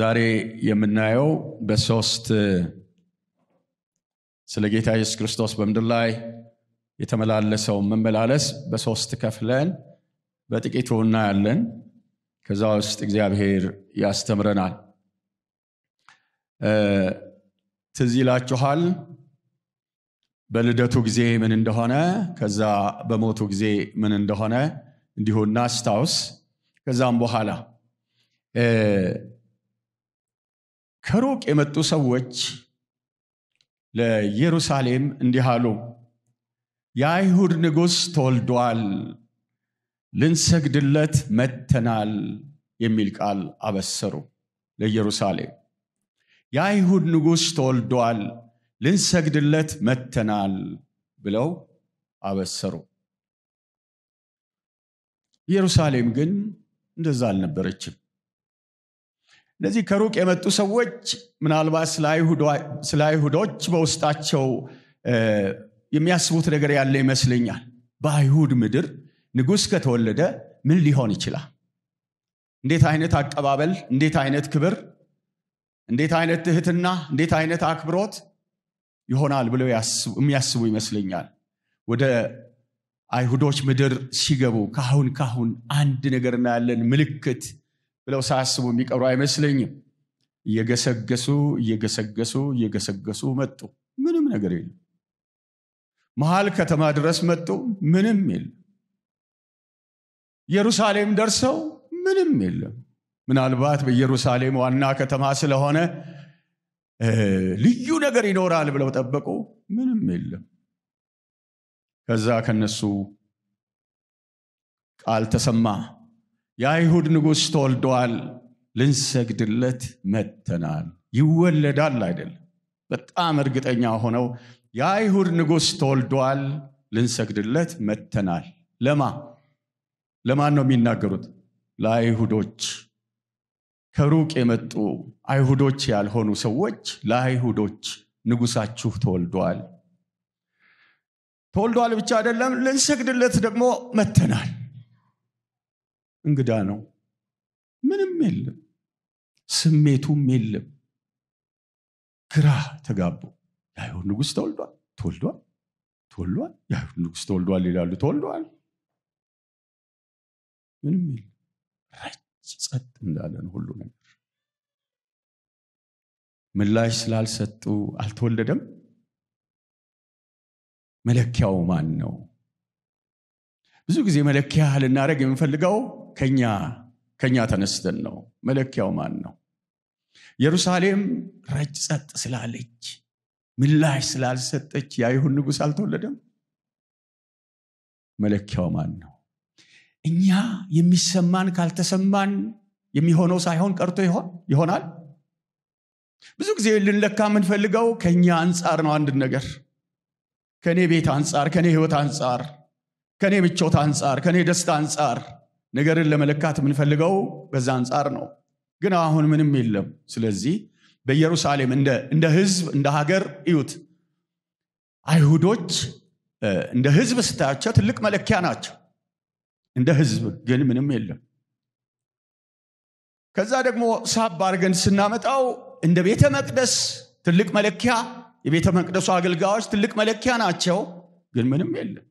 ዛሬ የምናየው በሶስት ስለ ጌታ ኢየሱስ ክርስቶስ በምድር ላይ የተመላለሰው መመላለስ በሶስት ከፍለን በጥቂቱ እናያለን። ከዛ ውስጥ እግዚአብሔር ያስተምረናል። ትዚ ይላችኋል በልደቱ ጊዜ ምን እንደሆነ፣ ከዛ በሞቱ ጊዜ ምን እንደሆነ እንዲሁ እናስታውስ። ከዛም በኋላ ከሩቅ የመጡ ሰዎች ለኢየሩሳሌም እንዲህ አሉ፣ የአይሁድ ንጉሥ ተወልዷል፣ ልንሰግድለት መተናል የሚል ቃል አበሰሩ። ለኢየሩሳሌም የአይሁድ ንጉሥ ተወልዷል፣ ልንሰግድለት መተናል ብለው አበሰሩ። ኢየሩሳሌም ግን እንደዛ አልነበረችም። እነዚህ ከሩቅ የመጡ ሰዎች ምናልባት ስለ አይሁዶች በውስጣቸው የሚያስቡት ነገር ያለ ይመስለኛል። በአይሁድ ምድር ንጉሥ ከተወለደ ምን ሊሆን ይችላል? እንዴት አይነት አቀባበል፣ እንዴት አይነት ክብር፣ እንዴት አይነት ትህትና፣ እንዴት አይነት አክብሮት ይሆናል ብለው የሚያስቡ ይመስለኛል። ወደ አይሁዶች ምድር ሲገቡ ካሁን ካሁን አንድ ነገር እናያለን፣ ምልክት ብለው ሳስቡ የሚቀሩ አይመስለኝም። እየገሰገሱ እየገሰገሱ እየገሰገሱ መጡ። ምንም ነገር የለም። መሀል ከተማ ድረስ መጡ። ምንም የለም። ኢየሩሳሌም ደርሰው ምንም የለም። ምናልባት በኢየሩሳሌም ዋና ከተማ ስለሆነ ልዩ ነገር ይኖራል ብለው ጠበቁ። ምንም የለም። ከዛ ከነሱ ቃል ተሰማ። የአይሁድ ንጉሥ ተወልደዋል፣ ልንሰግድለት መተናል። ይወለዳል አይደለም፣ በጣም እርግጠኛ ሆነው የአይሁድ ንጉሥ ተወልደዋል፣ ልንሰግድለት መተናል። ለማ ለማን ነው የሚናገሩት? ለአይሁዶች። ከሩቅ የመጡ አይሁዶች ያልሆኑ ሰዎች ለአይሁዶች ንጉሳችሁ ተወልደዋል። ተወልደዋል ብቻ አይደለም፣ ልንሰግድለት ደግሞ መተናል። እንግዳ ነው። ምንም የለም፣ ስሜቱም የለም። ግራ ተጋቡ። የአይሁድ ንጉሥ ተወልዷል ተወልዷል ተወልዷል፣ የአይሁድ ንጉሥ ተወልዷል ይላሉ። ተወልዷል፣ ምንም የለም። ረጭ ጸጥ እንዳለን ሁሉ ነገር ምላሽ ስላልሰጡ አልተወለደም። መለኪያው ማን ነው? ብዙ ጊዜ መለኪያ ልናደረግ የምንፈልገው ከኛ ከኛ ተነስተን ነው። መለኪያው ማን ነው? ኢየሩሳሌም ረጭ ጸጥ ስላለች ምላሽ ስላልሰጠች የአይሁድ ንጉሥ አልተወለደም። መለኪያው ማን ነው? እኛ የሚሰማን ካልተሰማን የሚሆነው ሳይሆን ቀርቶ ይሆናል። ብዙ ጊዜ ልንለካ የምንፈልገው ከእኛ አንጻር ነው። አንድን ነገር ከእኔ ቤት አንጻር፣ ከእኔ ህይወት አንጻር፣ ከእኔ ምቾት አንጻር፣ ከእኔ ደስታ አንጻር ነገርን ለመለካት የምንፈልገው በዛ አንጻር ነው። ግን አሁን ምንም የለም። ስለዚህ በኢየሩሳሌም እንደ ህዝብ እንደ ሀገር እዩት። አይሁዶች እንደ ህዝብ ስታያቸው ትልቅ መለኪያ ናቸው። እንደ ህዝብ ግን ምንም የለም። ከዛ ደግሞ ሳብ አድርገን ስናመጣው እንደ ቤተ መቅደስ ትልቅ መለኪያ፣ የቤተ መቅደሱ አገልጋዮች ትልቅ መለኪያ ናቸው። ግን ምንም የለም፣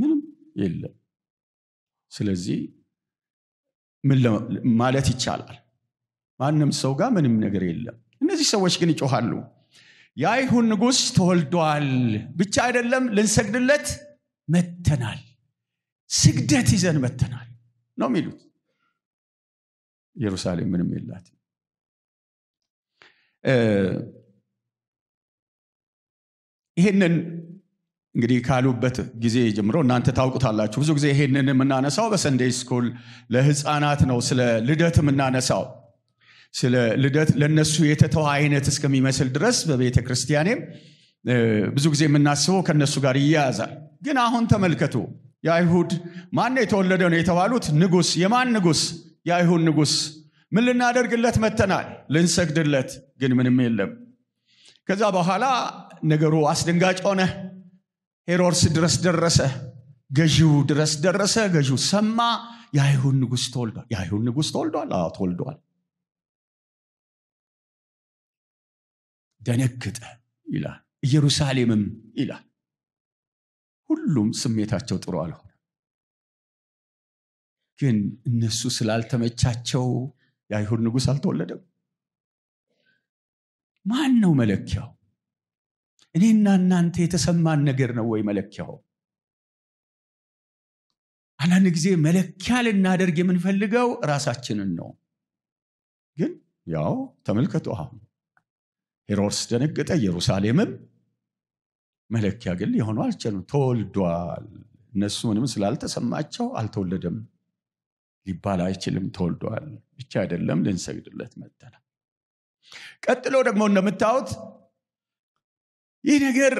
ምንም የለም። ስለዚህ ማለት ይቻላል? ማንም ሰው ጋር ምንም ነገር የለም። እነዚህ ሰዎች ግን ይጮኋሉ። የአይሁን ንጉሥ ተወልዷል ብቻ አይደለም፣ ልንሰግድለት መተናል፣ ስግደት ይዘን መተናል ነው የሚሉት። ኢየሩሳሌም ምንም የላት። ይህንን እንግዲህ ካሉበት ጊዜ ጀምሮ እናንተ ታውቁታላችሁ። ብዙ ጊዜ ይሄንን የምናነሳው በሰንዴ ስኩል ለህፃናት ነው። ስለ ልደት የምናነሳው ስለ ልደት ለእነሱ የተተዋ አይነት እስከሚመስል ድረስ በቤተ ክርስቲያኔም ብዙ ጊዜ የምናስበው ከእነሱ ጋር ይያያዛል። ግን አሁን ተመልከቱ፣ የአይሁድ ማን የተወለደ ነው የተባሉት ንጉስ የማን ንጉስ የአይሁድ ንጉስ ምን ልናደርግለት መተናል? ልንሰግድለት፣ ግን ምንም የለም። ከዛ በኋላ ነገሩ አስደንጋጭ ሆነ። ሄሮድስ ድረስ ደረሰ፣ ገዢው ድረስ ደረሰ። ገዢው ሰማ፣ የአይሁድ ንጉሥ ተወልዷል። የአይሁድ ንጉሥ ተወልዷል። ተወልዷል። ደነገጠ ይላል። ኢየሩሳሌምም ይላል። ሁሉም ስሜታቸው ጥሩ አልሆነ። ግን እነሱ ስላልተመቻቸው የአይሁድ ንጉሥ አልተወለደም። ማን ነው መለኪያው? እኔና እናንተ የተሰማን ነገር ነው ወይ መለኪያው? አንዳንድ ጊዜ መለኪያ ልናደርግ የምንፈልገው ራሳችንን ነው። ግን ያው ተመልከቱ፣ አሁን ሄሮድስ ደነገጠ፣ ኢየሩሳሌምም መለኪያ ግን ሊሆኑ አልቻሉም። ተወልዷል፣ እነሱ ምንም ስላልተሰማቸው አልተወለደም ሊባል አይችልም። ተወልዷል ብቻ አይደለም፣ ልንሰግድለት መጠና። ቀጥሎ ደግሞ እንደምታዩት ይህ ነገር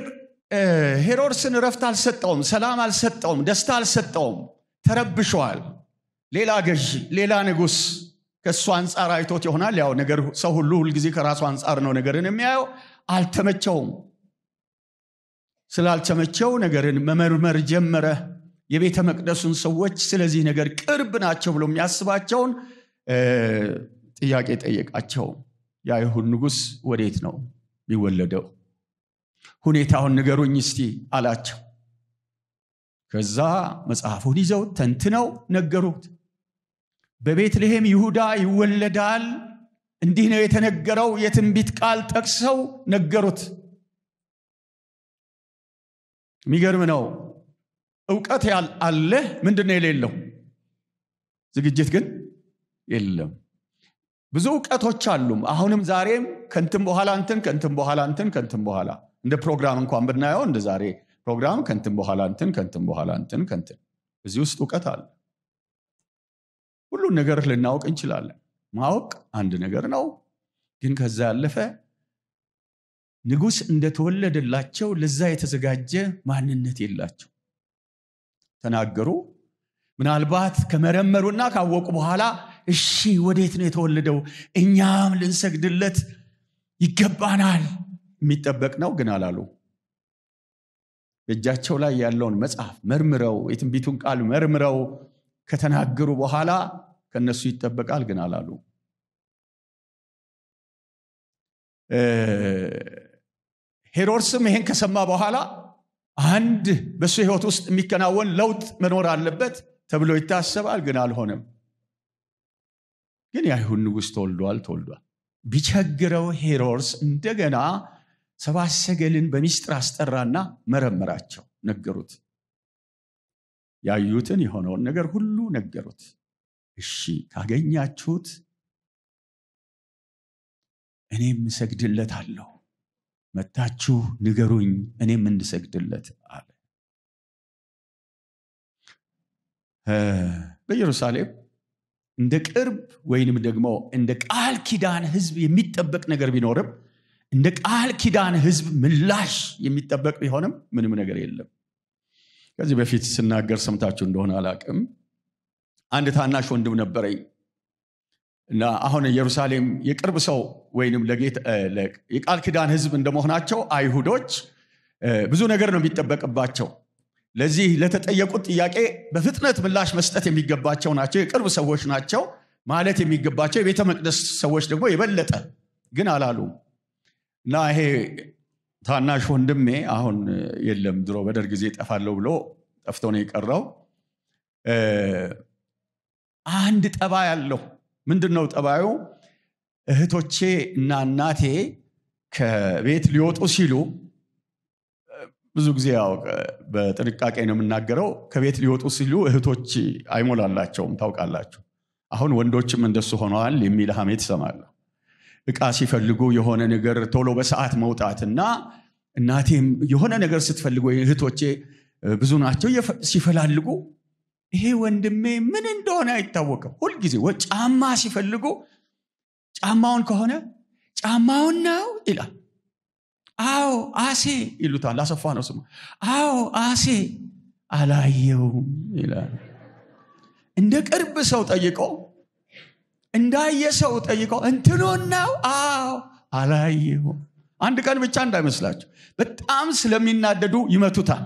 ሄሮድስን እረፍት አልሰጠውም፣ ሰላም አልሰጠውም፣ ደስታ አልሰጠውም። ተረብሸዋል። ሌላ ገዢ፣ ሌላ ንጉስ ከእሱ አንጻር አይቶት ይሆናል። ያው ነገር ሰው ሁሉ ሁልጊዜ ከራሱ አንጻር ነው ነገርን የሚያየው። አልተመቸውም። ስላልተመቸው ነገርን መመርመር ጀመረ። የቤተ መቅደሱን ሰዎች ስለዚህ ነገር ቅርብ ናቸው ብሎ የሚያስባቸውን ጥያቄ ጠየቃቸው። የአይሁድ ንጉስ ወዴት ነው የሚወለደው? ሁኔታውን ንገሩኝ እስቲ አላቸው ከዛ መጽሐፉን ይዘው ተንትነው ነገሩት በቤትልሔም ይሁዳ ይወለዳል እንዲህ ነው የተነገረው የትንቢት ቃል ጠቅሰው ነገሩት የሚገርም ነው እውቀት አለ ምንድነው የሌለው ዝግጅት ግን የለም ብዙ እውቀቶች አሉም አሁንም ዛሬም ከንትም በኋላ እንትን ከንትም በኋላ እንትን ከንትም በኋላ እንደ ፕሮግራም እንኳን ብናየው እንደ ዛሬ ፕሮግራም ከንትን በኋላ እንትን ከንትን በኋላ እንትን ከንትን እዚህ ውስጥ እውቀት አለ። ሁሉን ነገር ልናውቅ እንችላለን። ማወቅ አንድ ነገር ነው። ግን ከዛ ያለፈ ንጉሥ እንደተወለደላቸው ለዛ የተዘጋጀ ማንነት የላቸው ተናገሩ። ምናልባት ከመረመሩና ካወቁ በኋላ እሺ፣ ወዴት ነው የተወለደው? እኛም ልንሰግድለት ይገባናል የሚጠበቅ ነው ግን አላሉ። በእጃቸው ላይ ያለውን መጽሐፍ መርምረው የትንቢቱን ቃል መርምረው ከተናገሩ በኋላ ከነሱ ይጠበቃል ግን አላሉ። ሄሮድስም ይሄን ከሰማ በኋላ አንድ በሱ ህይወት ውስጥ የሚከናወን ለውጥ መኖር አለበት ተብሎ ይታሰባል፣ ግን አልሆነም። ግን የአይሁድ ንጉሥ ተወልዷል ተወልዷል። ቢቸግረው ሄሮድስ እንደገና ሰባሰገልን ሰገልን በሚስጥር አስጠራና መረመራቸው፣ ነገሩት። ያዩትን የሆነውን ነገር ሁሉ ነገሩት። እሺ ካገኛችሁት እኔም እሰግድለት አለሁ፣ መታችሁ ንገሩኝ፣ እኔም እንድሰግድለት አለ። በኢየሩሳሌም እንደ ቅርብ ወይንም ደግሞ እንደ ቃል ኪዳን ህዝብ የሚጠበቅ ነገር ቢኖርም እንደ ቃል ኪዳን ህዝብ ምላሽ የሚጠበቅ ቢሆንም ምንም ነገር የለም ከዚህ በፊት ስናገር ሰምታችሁ እንደሆነ አላቅም አንድ ታናሽ ወንድም ነበረኝ እና አሁን ኢየሩሳሌም የቅርብ ሰው ወይም የቃል ኪዳን ህዝብ እንደመሆናቸው አይሁዶች ብዙ ነገር ነው የሚጠበቅባቸው ለዚህ ለተጠየቁት ጥያቄ በፍጥነት ምላሽ መስጠት የሚገባቸው ናቸው የቅርብ ሰዎች ናቸው ማለት የሚገባቸው የቤተ መቅደስ ሰዎች ደግሞ የበለጠ ግን አላሉም እና ይሄ ታናሽ ወንድሜ አሁን የለም ድሮ በደርግ ጊዜ ጠፋለሁ ብሎ ጠፍቶ ነው የቀረው። አንድ ጠባ ያለው ምንድን ነው ጠባዩ? እህቶቼ እና እናቴ ከቤት ሊወጡ ሲሉ ብዙ ጊዜ ያው በጥንቃቄ ነው የምናገረው። ከቤት ሊወጡ ሲሉ እህቶች አይሞላላቸውም፣ ታውቃላችሁ። አሁን ወንዶችም እንደሱ ሆነዋል የሚል ሀሜት ይሰማለሁ። እቃ ሲፈልጉ የሆነ ነገር ቶሎ በሰዓት መውጣት እና እናቴም የሆነ ነገር ስትፈልጉ እህቶቼ ብዙ ናቸው ሲፈላልጉ ይሄ ወንድሜ ምን እንደሆነ አይታወቅም። ሁልጊዜ ጫማ ሲፈልጉ ጫማውን ከሆነ ጫማውን ነው ይላል። አዎ አሴ ይሉታል። አሰፋ ነው ስሙ። አዎ አሴ አላየውም ይላል። እንደ ቅርብ ሰው ጠይቀው እንዳየ ሰው ጠይቀው እንትኖን ነው አዎ አላየሁ አንድ ቀን ብቻ እንዳይመስላቸው በጣም ስለሚናደዱ ይመቱታል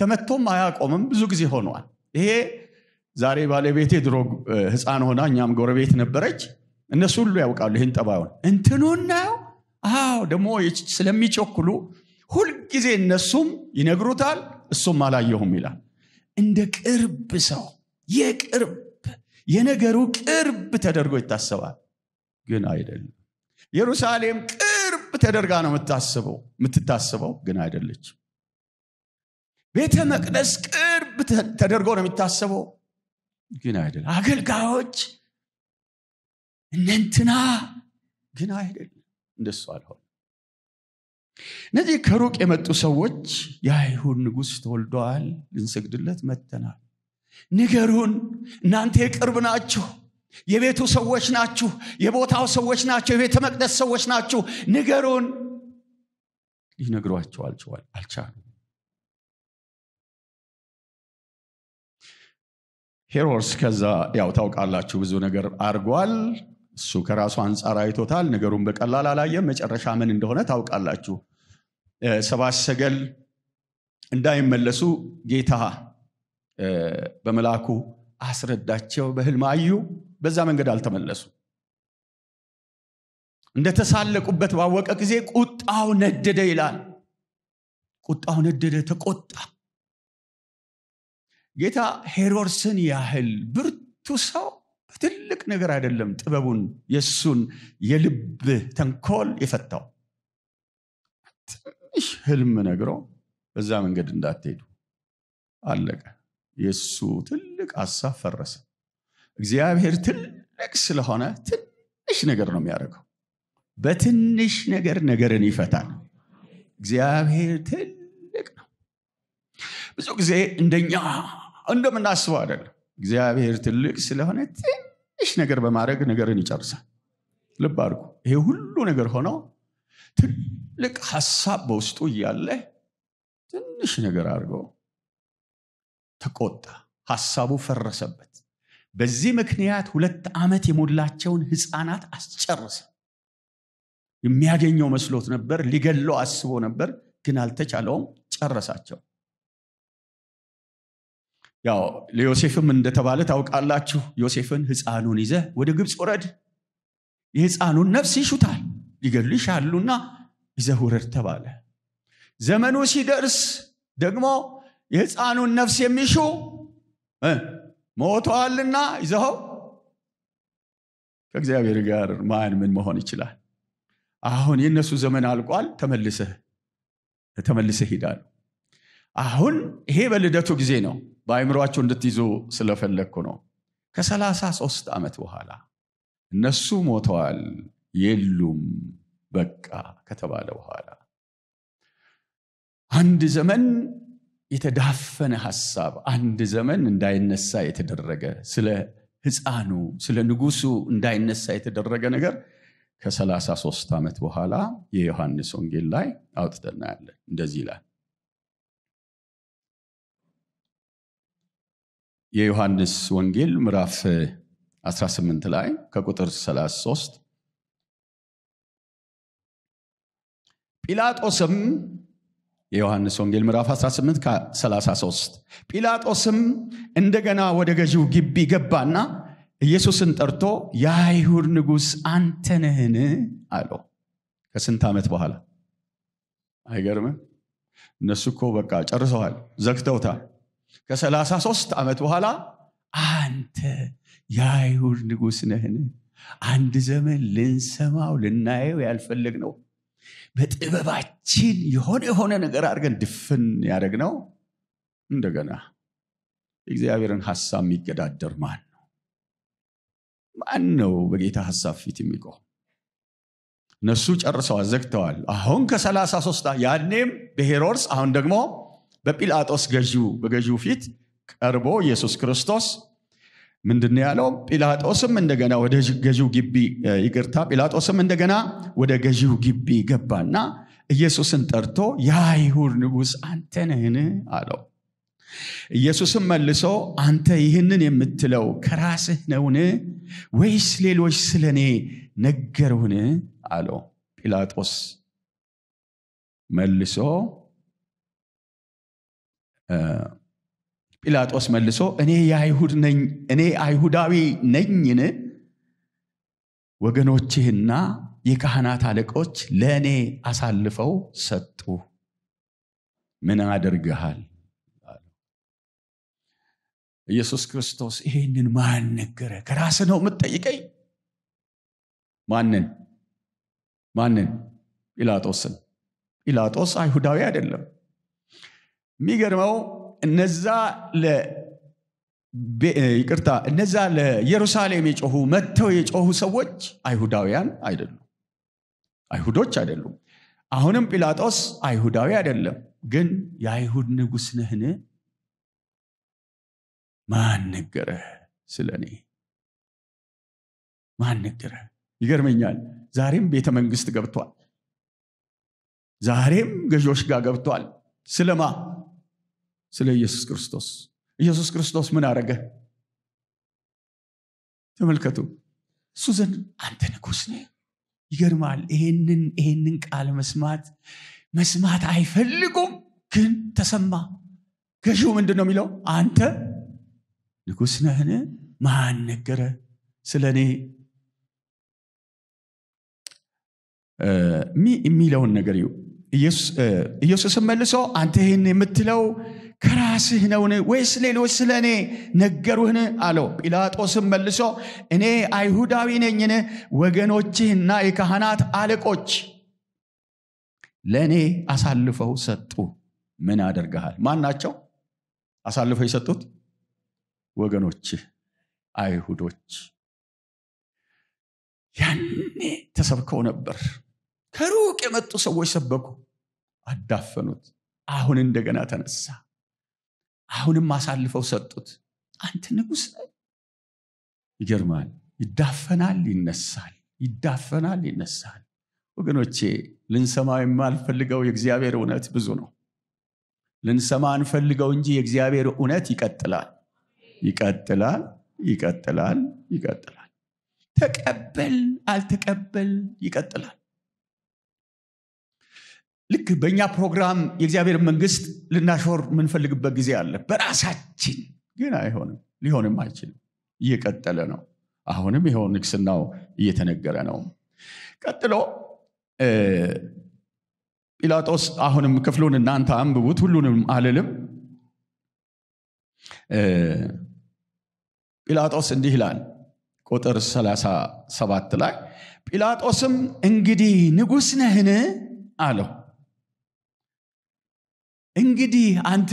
ተመቶም አያቆምም ብዙ ጊዜ ሆኗል ይሄ ዛሬ ባለቤቴ ድሮ ህፃን ሆና እኛም ጎረቤት ነበረች እነሱ ሁሉ ያውቃሉ ይህን ጠባዩን እንትኑን ነው አዎ ደግሞ ስለሚቸኩሉ ሁልጊዜ እነሱም ይነግሩታል እሱም አላየሁም ይላል እንደ ቅርብ ሰው የቅርብ የነገሩ ቅርብ ተደርጎ ይታሰባል ግን አይደለም ኢየሩሳሌም ቅርብ ተደርጋ ነው የምታስበው የምትታስበው ግን አይደለች ቤተ መቅደስ ቅርብ ተደርጎ ነው የሚታሰበው ግን አይደለም አገልጋዮች እነንትና ግን አይደለም እንደሱ አልሆነ እነዚህ ከሩቅ የመጡ ሰዎች የአይሁድ ንጉሥ ተወልደዋል ልንሰግድለት መተናል ንገሩን። እናንተ የቅርብ ናችሁ፣ የቤቱ ሰዎች ናችሁ፣ የቦታው ሰዎች ናችሁ፣ የቤተ መቅደስ ሰዎች ናችሁ። ንገሩን። ሊነግሯቸው አልችዋል አልቻሉ። ሄሮድስ ከዛ ያው ታውቃላችሁ ብዙ ነገር አድርጓል። እሱ ከራሱ አንጻር አይቶታል። ነገሩን በቀላል አላየም። መጨረሻ ምን እንደሆነ ታውቃላችሁ። ሰባት ሰገል እንዳይመለሱ ጌታ በመልአኩ አስረዳቸው። በህልም አዩ። በዛ መንገድ አልተመለሱ። እንደተሳለቁበት ባወቀ ጊዜ ቁጣው ነደደ ይላል። ቁጣው ነደደ፣ ተቆጣ። ጌታ ሄሮድስን ያህል ብርቱ ሰው በትልቅ ነገር አይደለም ጥበቡን የእሱን የልብ ተንኮል የፈታው። ትንሽ ህልም ነግሮ በዛ መንገድ እንዳትሄዱ አለቀ። የእሱ ትልቅ ሀሳብ ፈረሰ። እግዚአብሔር ትልቅ ስለሆነ ትንሽ ነገር ነው የሚያደርገው። በትንሽ ነገር ነገርን ይፈታል። እግዚአብሔር ትልቅ ነው። ብዙ ጊዜ እንደኛ እንደምናስበው አይደለም። እግዚአብሔር ትልቅ ስለሆነ ትንሽ ነገር በማድረግ ነገርን ይጨርሳል። ልብ አድርጉ። ይሄ ሁሉ ነገር ሆኖ ትልቅ ሀሳብ በውስጡ እያለ ትንሽ ነገር አድርገው ተቆጣ። ሐሳቡ ፈረሰበት። በዚህ ምክንያት ሁለት ዓመት የሞላቸውን ህፃናት አስጨረሰ። የሚያገኘው መስሎት ነበር፣ ሊገለው አስቦ ነበር፣ ግን አልተቻለውም። ጨረሳቸው። ያው ለዮሴፍም እንደተባለ ታውቃላችሁ፣ ዮሴፍን ህፃኑን ይዘ ወደ ግብፅ ውረድ፣ የህፃኑን ነፍስ ይሹታል፣ ሊገሉ ይሻሉና ይዘ ውረድ ተባለ። ዘመኑ ሲደርስ ደግሞ የሕፃኑን ነፍስ የሚሹ ሞተዋልና ይዘኸው ከእግዚአብሔር ጋር ማን ምን መሆን ይችላል? አሁን የእነሱ ዘመን አልቋል። ተመልሰ ተመልሰህ ሂዳሉ። አሁን ይሄ በልደቱ ጊዜ ነው። በአይምሯቸው እንድትይዙ ስለፈለግኩ ነው። ከሰላሳ ሶስት ዓመት በኋላ እነሱ ሞተዋል የሉም በቃ ከተባለ በኋላ አንድ ዘመን የተዳፈነ ሐሳብ አንድ ዘመን እንዳይነሳ የተደረገ ስለ ህፃኑ ስለ ንጉሱ እንዳይነሳ የተደረገ ነገር ከ33 ዓመት በኋላ የዮሐንስ ወንጌል ላይ አውጥተና ያለን እንደዚህ ይላል። የዮሐንስ ወንጌል ምዕራፍ 18 ላይ ከቁጥር 33 ጲላጦስም የዮሐንስ ወንጌል ምዕራፍ 18 33 ጲላጦስም እንደገና ወደ ገዢው ግቢ ገባና ኢየሱስን ጠርቶ የአይሁድ ንጉሥ አንተ ነህን አለው ከስንት ዓመት በኋላ አይገርምም እነሱ እኮ በቃ ጨርሰዋል ዘግተውታ ከ33 ዓመት በኋላ አንተ የአይሁድ ንጉሥ ነህን አንድ ዘመን ልንሰማው ልናየው ያልፈለግ ነው በጥበባችን የሆነ የሆነ ነገር አድርገን ድፍን ያደግ ነው እንደገና እግዚአብሔርን ሀሳብ የሚገዳደር ማን ነው ማን ነው በጌታ ሀሳብ ፊት የሚቆም እነሱ ጨርሰው አዘግተዋል አሁን ከ33 ያኔም በሄሮድስ አሁን ደግሞ በጲላጦስ ገዢው በገዢው ፊት ቀርቦ ኢየሱስ ክርስቶስ ምንድን ያለው? ጲላጦስም እንደገና ወደ ገዢው ግቢ ይቅርታ፣ ጲላጦስም እንደገና ወደ ገዢው ግቢ ገባና ኢየሱስን ጠርቶ የአይሁድ ንጉሥ አንተ ነህን አለው። ኢየሱስም መልሶ አንተ ይህንን የምትለው ከራስህ ነውን ወይስ ሌሎች ስለ እኔ ነገሩን አለው። ጲላጦስ መልሶ ጲላጦስ መልሶ እኔ የአይሁድ ነኝ እኔ አይሁዳዊ ነኝን? ወገኖችህና የካህናት አለቆች ለእኔ አሳልፈው ሰጡ። ምን አድርግሃል? ኢየሱስ ክርስቶስ ይሄንን ማን ነገረ? ከራስ ነው የምትጠይቀኝ? ማንን ማንን? ጲላጦስን። ጲላጦስ አይሁዳዊ አይደለም። የሚገርመው እነዛ ይቅርታ እነዛ ለኢየሩሳሌም የጮሁ መጥተው የጮሁ ሰዎች አይሁዳውያን አይደሉም አይሁዶች አይደሉም አሁንም ጲላጦስ አይሁዳዊ አይደለም ግን የአይሁድ ንጉሥ ነህን ማን ነገረ ስለ እኔ ማን ነገረ ይገርመኛል ዛሬም ቤተ መንግስት ገብቷል ዛሬም ገዢዎች ጋር ገብቷል ስለማ ስለ ኢየሱስ ክርስቶስ ኢየሱስ ክርስቶስ ምን አረገ ተመልከቱ እሱ ዘንድ አንተ ንጉስ ነ ይገርማል ይሄንን ይሄንን ቃል መስማት መስማት አይፈልጉም ግን ተሰማ ገዢው ምንድን ነው የሚለው አንተ ንጉስ ነህን ማን ነገረ ስለ እኔ የሚለውን ነገር እዩ ኢየሱስም መልሶ አንተ ይህን የምትለው ከራስህ ነውን ወይስ ሌሎች ስለ እኔ ነገሩህን አለው ጲላጦስም መልሶ እኔ አይሁዳዊ ነኝን ወገኖችህና የካህናት አለቆች ለእኔ አሳልፈው ሰጡ ምን አደርግሃል ማን ናቸው አሳልፈው የሰጡት ወገኖችህ አይሁዶች ያኔ ተሰብከው ነበር ከሩቅ የመጡ ሰዎች ሰበኩ አዳፈኑት አሁን እንደገና ተነሳ አሁንም አሳልፈው ሰጡት። አንተ ንጉሥ ይገርማል። ይዳፈናል፣ ይነሳል፣ ይዳፈናል፣ ይነሳል። ወገኖቼ ልንሰማ የማንፈልገው የእግዚአብሔር እውነት ብዙ ነው። ልንሰማ አንፈልገው እንጂ የእግዚአብሔር እውነት ይቀጥላል፣ ይቀጥላል፣ ይቀጥላል፣ ይቀጥላል። ተቀበል አልተቀበል፣ ይቀጥላል። ልክ በእኛ ፕሮግራም የእግዚአብሔር መንግስት ልናሾር የምንፈልግበት ጊዜ አለ። በራሳችን ግን አይሆንም፣ ሊሆንም አይችልም። እየቀጠለ ነው። አሁንም ይኸው ንግስናው እየተነገረ ነው። ቀጥሎ ጲላጦስ አሁንም ክፍሉን እናንተ አንብቡት፣ ሁሉንም አልልም። ጲላጦስ እንዲህ ይላል ቁጥር 37 ላይ ጲላጦስም እንግዲህ ንጉሥ ነህን አለው። እንግዲህ አንተ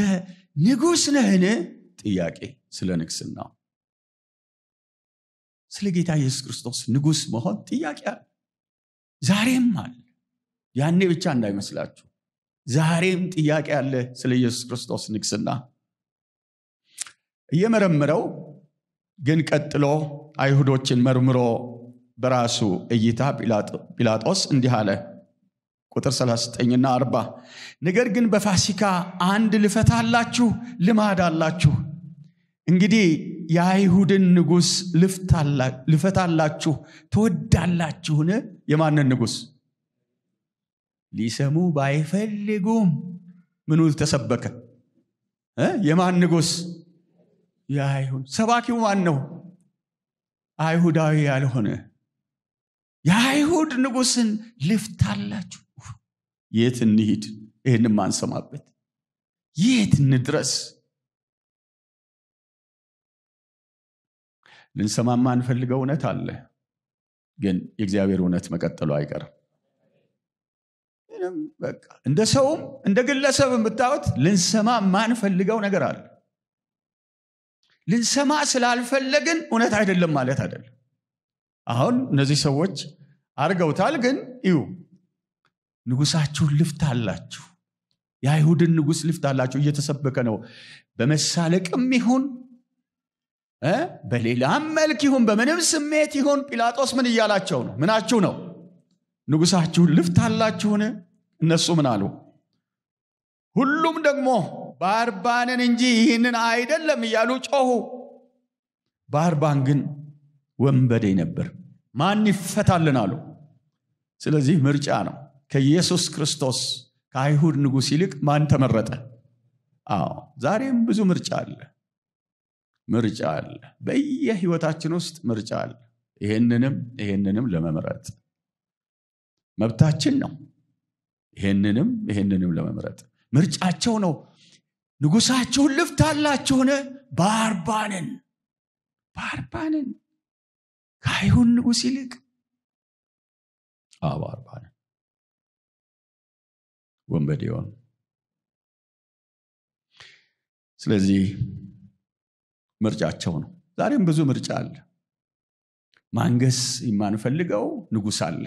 ንጉሥ ነህን ጥያቄ ስለ ንግስና ስለ ጌታ ኢየሱስ ክርስቶስ ንጉሥ መሆን ጥያቄ አለ ዛሬም አለ ያኔ ብቻ እንዳይመስላችሁ ዛሬም ጥያቄ አለ ስለ ኢየሱስ ክርስቶስ ንግስና እየመረምረው ግን ቀጥሎ አይሁዶችን መርምሮ በራሱ እይታ ጲላጦስ እንዲህ አለ ቁጥር 39ና 40 ነገር ግን በፋሲካ አንድ ልፈት አላችሁ ልማድ አላችሁ እንግዲህ የአይሁድን ንጉሥ ልፈት አላችሁ ትወዳላችሁን የማንን ንጉሥ ሊሰሙ ባይፈልጉም ምኑ ተሰበከ የማን ንጉሥ የአይሁድ ሰባኪው ማን ነው አይሁዳዊ ያልሆነ የአይሁድ ንጉሥን ልፍታላችሁ የት እንሂድ? ይህን ማንሰማበት የት እንድረስ? ልንሰማ ማንፈልገው እውነት አለ፣ ግን የእግዚአብሔር እውነት መቀጠሉ አይቀርም። እንደ ሰውም እንደ ግለሰብ የምታዩት ልንሰማ ማንፈልገው ነገር አለ። ልንሰማ ስላልፈለግን እውነት አይደለም ማለት አይደለም። አሁን እነዚህ ሰዎች አድርገውታል፣ ግን ይሁ ንጉሳችሁን ልፍት አላችሁ የአይሁድን ንጉስ ልፍት አላችሁ እየተሰበከ ነው በመሳለቅም ይሁን በሌላም መልክ ይሁን በምንም ስሜት ይሁን ጲላጦስ ምን እያላቸው ነው ምናችሁ ነው ንጉሳችሁን ልፍት አላችሁን እነሱ ምን አሉ ሁሉም ደግሞ ባርባንን እንጂ ይህንን አይደለም እያሉ ጮሁ ባርባን ግን ወንበዴ ነበር ማን ይፈታልን አሉ ስለዚህ ምርጫ ነው ከኢየሱስ ክርስቶስ ከአይሁድ ንጉሥ ይልቅ ማን ተመረጠ? አዎ ዛሬም ብዙ ምርጫ አለ፣ ምርጫ አለ። በየህይወታችን ውስጥ ምርጫ አለ። ይሄንንም ይህንንም ለመምረጥ መብታችን ነው። ይሄንንም ይሄንንም ለመምረጥ ምርጫቸው ነው። ንጉሳችሁን ልፍታላችሁን? ባርባንን ባርባንን ከአይሁን ንጉሥ ይልቅ አዎ ባርባንን ወንበዴዋ። ስለዚህ ምርጫቸው ነው። ዛሬም ብዙ ምርጫ አለ። ማንገስ የማንፈልገው ንጉሥ አለ፣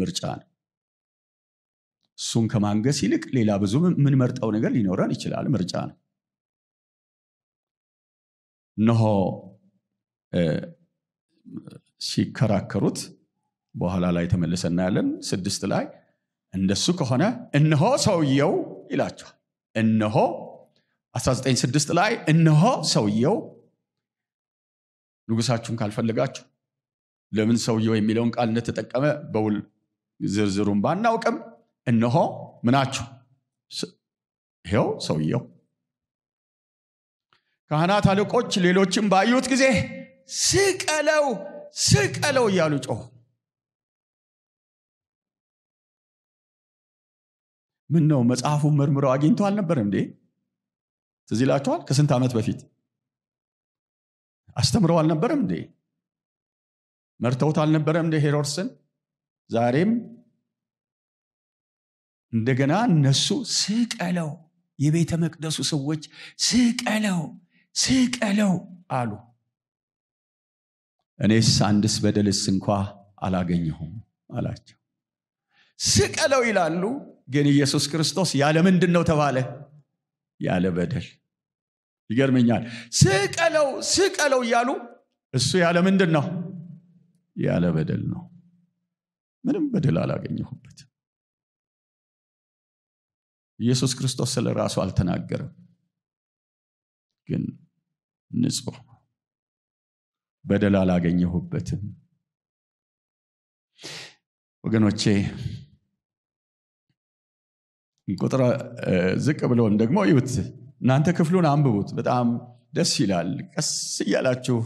ምርጫ ነው። እሱን ከማንገስ ይልቅ ሌላ ብዙ የምንመርጠው ነገር ሊኖረን ይችላል፣ ምርጫ ነው። እነሆ ሲከራከሩት በኋላ ላይ ተመልሰ እናያለን ስድስት ላይ እንደሱ ከሆነ እነሆ ሰውየው ይላቸዋል እነሆ 196 ላይ እነሆ ሰውየው ንጉሳችሁን ካልፈልጋችሁ ለምን ሰውየው የሚለውን ቃል እንደተጠቀመ በውል ዝርዝሩን ባናውቅም እነሆ ምናችሁ ይኸው ሰውየው ካህናት አለቆች ሌሎችም ባዩት ጊዜ ስቀለው ስቀለው እያሉ ጮሁ ምን ነው መጽሐፉን መርምረው አግኝተው አልነበር እንዴ? ትዝ ይላችኋል? ከስንት ዓመት በፊት አስተምረው አልነበረም እንዴ? መርተውት አልነበረም እንዴ ሄሮድስን? ዛሬም እንደገና እነሱ ስቀለው፣ የቤተ መቅደሱ ሰዎች ስቀለው፣ ስቀለው አሉ። እኔስ አንድስ በደልስ እንኳ አላገኘሁም አላቸው። ስቀለው ይላሉ ግን ኢየሱስ ክርስቶስ ያለ ምንድን ነው ተባለ? ያለ በደል። ይገርመኛል። ስቀለው ስቀለው እያሉ እሱ ያለ ምንድን ነው? ያለ በደል ነው። ምንም በደል አላገኘሁበት። ኢየሱስ ክርስቶስ ስለ ራሱ አልተናገረም፣ ግን ንጹህ በደል አላገኘሁበትም። ወገኖቼ ቁጥር ዝቅ ብሎን ደግሞ ይዩት። እናንተ ክፍሉን አንብቡት። በጣም ደስ ይላል። ቀስ እያላችሁ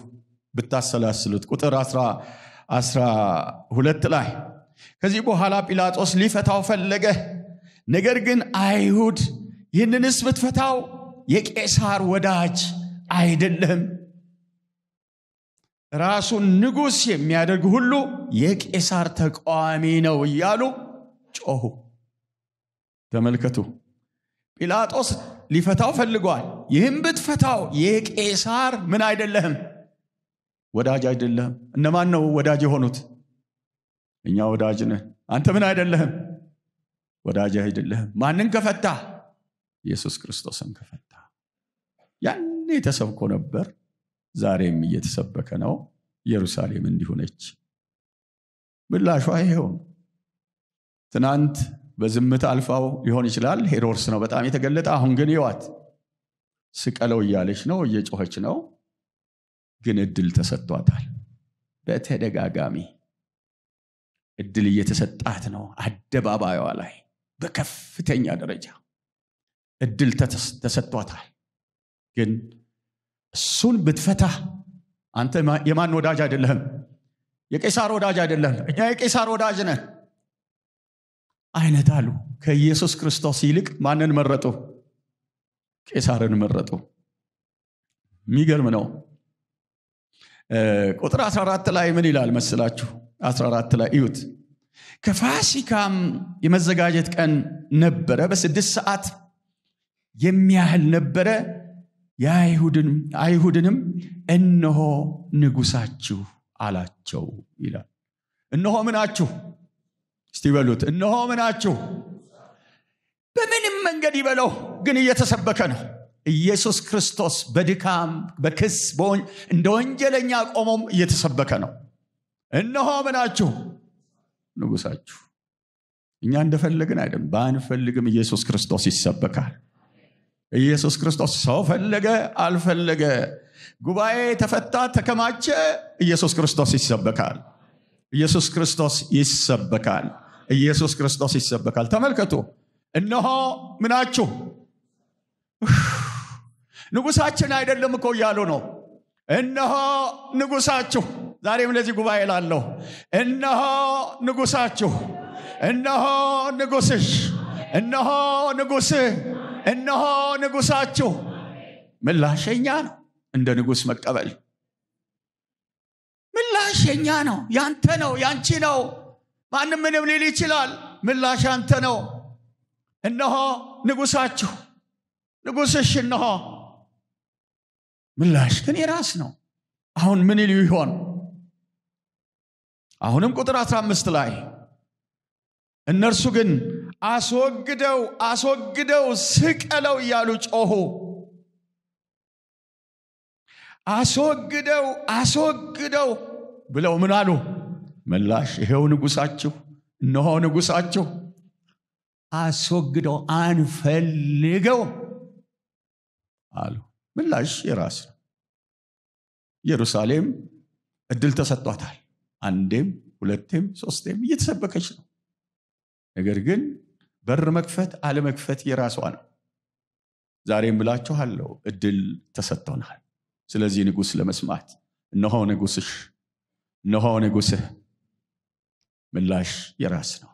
ብታሰላስሉት ቁጥር 12 ላይ ከዚህ በኋላ ጲላጦስ ሊፈታው ፈለገ። ነገር ግን አይሁድ ይህንንስ ብትፈታው የቄሳር ወዳጅ አይደለም፣ ራሱን ንጉሥ የሚያደርግ ሁሉ የቄሳር ተቃዋሚ ነው እያሉ ጮሁ! ተመልከቱ። ጲላጦስ ሊፈታው ፈልጓል። ይህም ብትፈታው የቄሳር ምን አይደለህም፣ ወዳጅ አይደለህም። እነማን ነው ወዳጅ የሆኑት? እኛ ወዳጅ ነን። አንተ ምን አይደለህም፣ ወዳጅ አይደለህም። ማንን ከፈታ? ኢየሱስ ክርስቶስን ከፈታ። ያኔ ተሰብኮ ነበር፣ ዛሬም እየተሰበከ ነው። ኢየሩሳሌም እንዲሁነች ምላሿ ይሄው ትናንት በዝምታ አልፋው ሊሆን ይችላል። ሄሮድስ ነው በጣም የተገለጠ። አሁን ግን ይዋት ስቀለው እያለች ነው፣ እየጮኸች ነው። ግን እድል ተሰጥቷታል። በተደጋጋሚ እድል እየተሰጣት ነው። አደባባዩዋ ላይ በከፍተኛ ደረጃ እድል ተሰጥቷታል። ግን እሱን ብትፈታ አንተ የማን ወዳጅ አይደለህም፣ የቄሳር ወዳጅ አይደለህም። እኛ የቄሳር ወዳጅ ነን። አይነት አሉ። ከኢየሱስ ክርስቶስ ይልቅ ማንን መረጡ? ቄሳርን መረጡ። የሚገርም ነው። ቁጥር 14 ላይ ምን ይላል መስላችሁ? 14 ላይ እዩት። ከፋሲካም የመዘጋጀት ቀን ነበረ፣ በስድስት ሰዓት የሚያህል ነበረ። አይሁድንም እነሆ ንጉሳችሁ አላቸው ይላል። እነሆ ምናችሁ እስቲ በሉት እነሆ ምናችሁ በምንም መንገድ ይበለው ግን እየተሰበከ ነው ኢየሱስ ክርስቶስ በድካም በክስ እንደ ወንጀለኛ ቆሞም እየተሰበከ ነው እነሆ ምናችሁ ንጉሳችሁ እኛ እንደፈለግን አይደለም ባንፈልግም ኢየሱስ ክርስቶስ ይሰበካል ኢየሱስ ክርስቶስ ሰው ፈለገ አልፈለገ ጉባኤ ተፈታ ተከማቸ ኢየሱስ ክርስቶስ ይሰበካል ኢየሱስ ክርስቶስ ይሰበካል ኢየሱስ ክርስቶስ ይሰበካል። ተመልከቱ፣ እነሆ ምናችሁ ንጉሳችን አይደለም እኮ እያሉ ነው። እነሆ ንጉሳችሁ። ዛሬም ለዚህ ጉባኤ ላለሁ እነሆ ንጉሳችሁ፣ እነሆ ንጉስሽ፣ እነሆ ንጉስ እነሆ ንጉሳችሁ። ምላሸኛ ነው እንደ ንጉስ መቀበል ምላሸኛ ነው። ያንተ ነው፣ ያንቺ ነው። ማንም ምንም ሊል ይችላል። ምላሽ አንተ ነው። እነሆ ንጉሳችሁ፣ ንጉስሽ እነሆ። ምላሽ ግን የራስ ነው። አሁን ምን ይሉ ይሆን? አሁንም ቁጥር 15 ላይ እነርሱ ግን አስወግደው አስወግደው ስቀለው እያሉ ጮሁ አስወግደው አስወግደው ብለው ምን አሉ? ምላሽ ይሄው ንጉሳችሁ፣ እነሆ ንጉሳችሁ። አስወግደው፣ አንፈልገው አሉ። ምላሽ የራስ ነው። ኢየሩሳሌም እድል ተሰጥቷታል። አንዴም ሁለቴም ሶስቴም እየተሰበከች ነው። ነገር ግን በር መክፈት አለመክፈት የራሷ ነው። ዛሬም ብላችኋለሁ፣ እድል ተሰጥቶናል። ስለዚህ ንጉሥ ለመስማት እነሆ ንጉስሽ እነሆ ንጉስህ ምላሽ የራስ ነው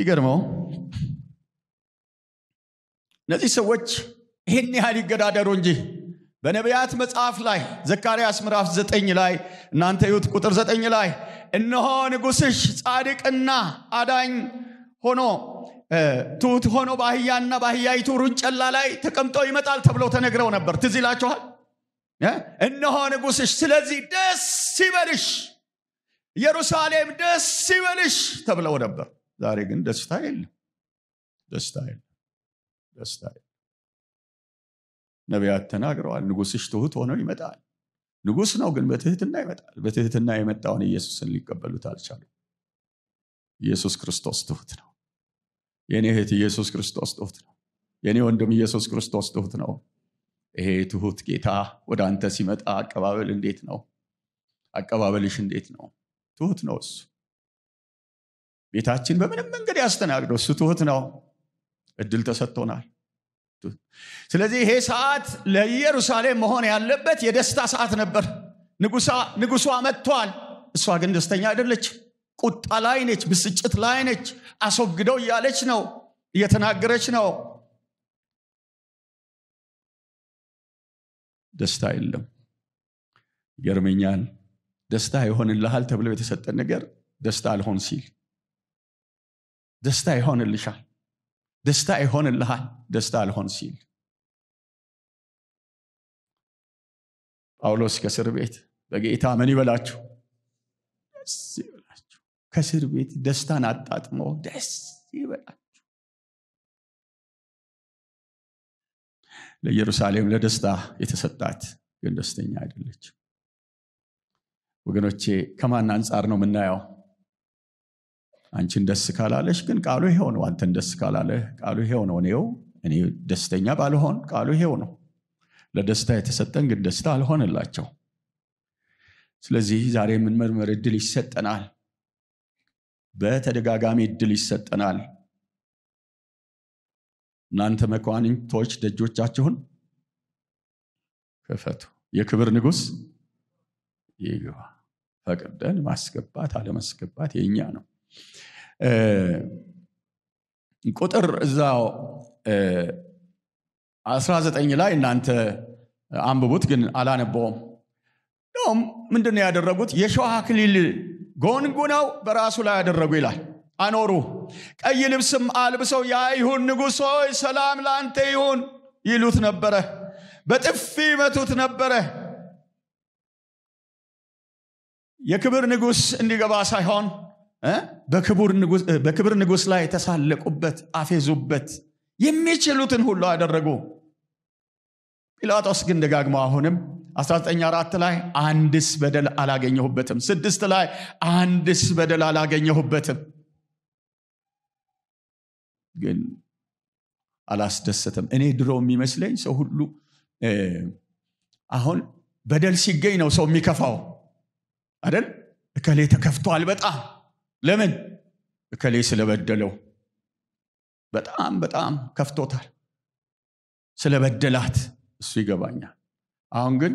ይገርመው እነዚህ ሰዎች ይህን ያህል ይገዳደሩ እንጂ በነቢያት መጽሐፍ ላይ ዘካርያስ ምዕራፍ ዘጠኝ ላይ እናንተ ዩት ቁጥር ዘጠኝ ላይ እነሆ ንጉስሽ ጻድቅና አዳኝ ሆኖ ትሁት ሆኖ በአህያና በአህያይቱ ሩንጨላ ላይ ተቀምጦ ይመጣል ተብሎ ተነግረው ነበር ትዝ ይላችኋል እነሆ ንጉስሽ ስለዚህ ደስ ይበልሽ ኢየሩሳሌም ደስ ይበልሽ ተብለው ነበር ዛሬ ግን ደስታ የለም ደስታ የለ ደስታ ነቢያት ተናግረዋል ንጉስሽ ትሁት ሆነው ይመጣል ንጉስ ነው ግን በትህትና ይመጣል በትህትና የመጣውን ኢየሱስን ሊቀበሉት አልቻሉ ኢየሱስ ክርስቶስ ትሁት ነው የእኔ እህት ኢየሱስ ክርስቶስ ትሁት ነው የእኔ ወንድም ኢየሱስ ክርስቶስ ትሁት ነው ይሄ ትሁት ጌታ ወደ አንተ ሲመጣ አቀባበል እንዴት ነው አቀባበልሽ እንዴት ነው ትሁት ነው እሱ ቤታችን በምንም መንገድ ያስተናግደው እሱ ትሁት ነው እድል ተሰጥቶናል ስለዚህ ይሄ ሰዓት ለኢየሩሳሌም መሆን ያለበት የደስታ ሰዓት ነበር ንጉሷ መጥቷል እሷ ግን ደስተኛ አይደለች ቁጣ ላይ ነች ብስጭት ላይ ነች አስወግደው እያለች ነው እየተናገረች ነው ደስታ የለም ይገርመኛል ደስታ ይሆንልሃል ተብሎ የተሰጠን ነገር ደስታ አልሆን ሲል ደስታ ይሆንልሻል ደስታ ይሆንልሃል ደስታ አልሆን ሲል ጳውሎስ ከእስር ቤት በጌታ ምን ይበላችሁ ደስ ይበላችሁ ከእስር ቤት ደስታን አጣጥሞ ደስ ይበላችሁ ለኢየሩሳሌም ለደስታ የተሰጣት ግን ደስተኛ አይደለችም ወገኖቼ ከማን አንጻር ነው የምናየው? አንቺን ደስ ካላለሽ ግን ቃሉ ይሄው ነው። አንተን ደስ ካላለህ ቃሉ ይሄው ነው። እኔው እኔ ደስተኛ ባልሆን ቃሉ ይሄው ነው። ለደስታ የተሰጠን ግን ደስታ አልሆንላቸው። ስለዚህ ዛሬ የምንመርመር እድል ይሰጠናል። በተደጋጋሚ እድል ይሰጠናል። እናንተ መኳንንቶች ደጆቻችሁን ክፈቱ፣ የክብር ንጉስ ይግባ። ፈቅደን ማስገባት አለመስገባት የኛ ነው። ቁጥር እዛው 19 ላይ እናንተ አንብቡት፣ ግን አላነበውም። ም ምንድን ነው ያደረጉት? የሾህ አክሊል ጎንጉነው በራሱ ላይ ያደረጉ ይላል አኖሩ። ቀይ ልብስም አልብሰው የአይሁን ንጉሥ ሆይ ሰላም ለአንተ ይሁን ይሉት ነበረ። በጥፊ መቱት ነበረ። የክብር ንጉስ እንዲገባ ሳይሆን በክብር ንጉስ ላይ የተሳለቁበት፣ አፌዙበት፣ የሚችሉትን ሁሉ አደረጉ። ጲላጦስ ግን ደጋግሞ አሁንም 194 ላይ አንድስ በደል አላገኘሁበትም፣ ስድስት ላይ አንድስ በደል አላገኘሁበትም። ግን አላስደሰትም እኔ ድሮ የሚመስለኝ ሰው ሁሉ አሁን በደል ሲገኝ ነው ሰው የሚከፋው። አይደል? እከሌ ተከፍቷል በጣም ለምን? እከሌ ስለበደለው በጣም በጣም ከፍቶታል። ስለበደላት እሱ ይገባኛል። አሁን ግን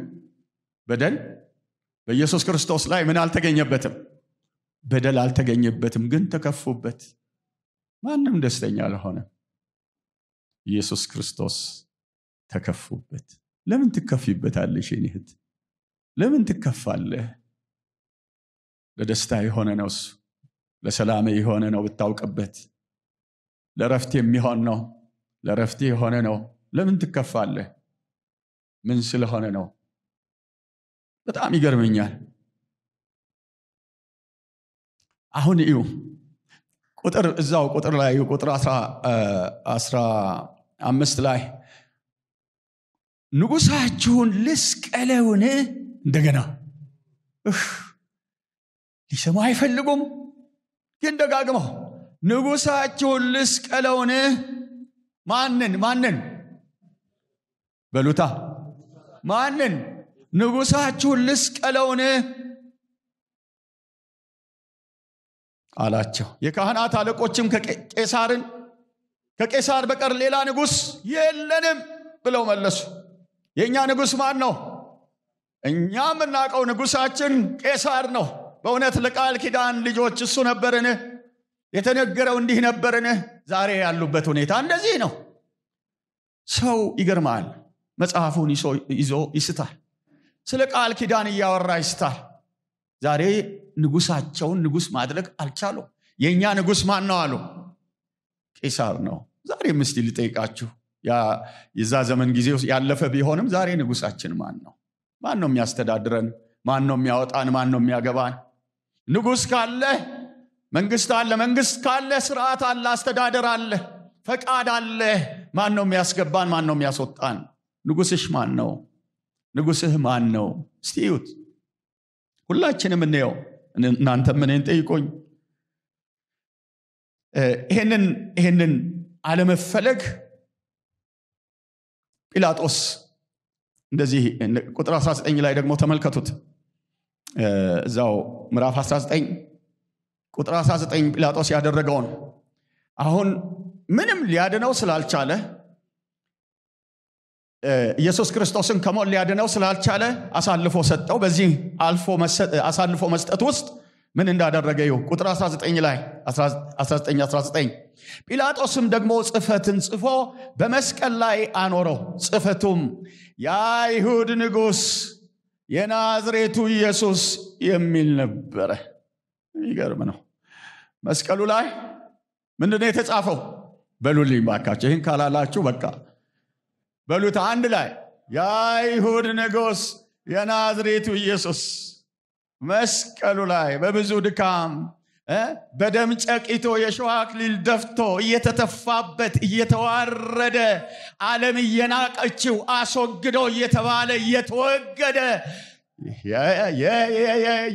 በደል በኢየሱስ ክርስቶስ ላይ ምን አልተገኘበትም፣ በደል አልተገኘበትም። ግን ተከፉበት፣ ማንም ደስተኛ አልሆነም። ኢየሱስ ክርስቶስ ተከፉበት። ለምን ትከፊበታለሽ? እኔ ለምን ትከፋለህ? ለደስታ የሆነ ነው እሱ ለሰላም የሆነ ነው ብታውቅበት ለረፍት የሚሆን ነው ለረፍት የሆነ ነው ለምን ትከፋለህ ምን ስለሆነ ነው በጣም ይገርመኛል አሁን እዩ ቁጥር እዛው ቁጥር ላይ ቁጥር አስራ አምስት ላይ ንጉሳችሁን ልስቀለውን እንደገና ሊሰሙ አይፈልጉም። ግን ደጋግመው ንጉሳችሁን ልስቀለውን? ማንን ማንን በሉታ ማንን ንጉሳችሁን ልስቀለውን አላቸው። የካህናት አለቆችም ከቄሳርን ከቄሳር በቀር ሌላ ንጉስ የለንም ብለው መለሱ። የእኛ ንጉስ ማን ነው? እኛ የምናውቀው ንጉሳችን ቄሳር ነው። በእውነት ለቃል ኪዳን ልጆች እሱ ነበርን? የተነገረው እንዲህ ነበርን? ዛሬ ያሉበት ሁኔታ እንደዚህ ነው። ሰው ይገርማል። መጽሐፉን ይዞ ይስታል። ስለ ቃል ኪዳን እያወራ ይስታል። ዛሬ ንጉሳቸውን ንጉስ ማድረግ አልቻሉም። የእኛ ንጉስ ማን ነው አሉ? ቄሳር ነው። ዛሬ ምስቲ ልጠይቃችሁ፣ የዛ ዘመን ጊዜ ያለፈ ቢሆንም ዛሬ ንጉሳችን ማን ነው? ማን ነው የሚያስተዳድረን? ማን ነው የሚያወጣን? ማን ነው የሚያገባን? ንጉሥ ካለ መንግስት አለ። መንግሥት ካለ ስርዓት አለ፣ አስተዳደር አለ፣ ፈቃድ አለ። ማን ነው የሚያስገባን? ማን ነው የሚያስወጣን? ንጉስሽ ማን ነው? ንጉስህ ማን ነው? እስቲ እዩት። ሁላችንም እንየው። እናንተም እኔን ጠይቆኝ ይህንን ይህንን አለመፈለግ ጲላጦስ እንደዚህ ቁጥር 19 ላይ ደግሞ ተመልከቱት። እዛው ምዕራፍ 19 ቁጥር 19 ጲላጦስ ያደረገውን አሁን ምንም ሊያድነው ስላልቻለ ኢየሱስ ክርስቶስን ከሞት ሊያድነው ስላልቻለ አሳልፎ ሰጠው። በዚህ አሳልፎ መስጠት ውስጥ ምን እንዳደረገ ይሁ ቁጥር 19 ላይ 19 ጲላጦስም ደግሞ ጽፈትን ጽፎ በመስቀል ላይ አኖረው። ጽፈቱም የአይሁድ ንጉሥ የናዝሬቱ ኢየሱስ የሚል ነበረ። ይገርም ነው። መስቀሉ ላይ ምንድነ የተጻፈው? በሉልኝ ባካቸው። ይህን ካላላችሁ በቃ በሉት አንድ ላይ የአይሁድ ንጉስ የናዝሬቱ ኢየሱስ መስቀሉ ላይ በብዙ ድካም በደም ጨቂቶ የሸዋ አክሊል ደፍቶ እየተተፋበት እየተዋረደ ዓለም እየናቀችው አስወግዶ እየተባለ እየተወገደ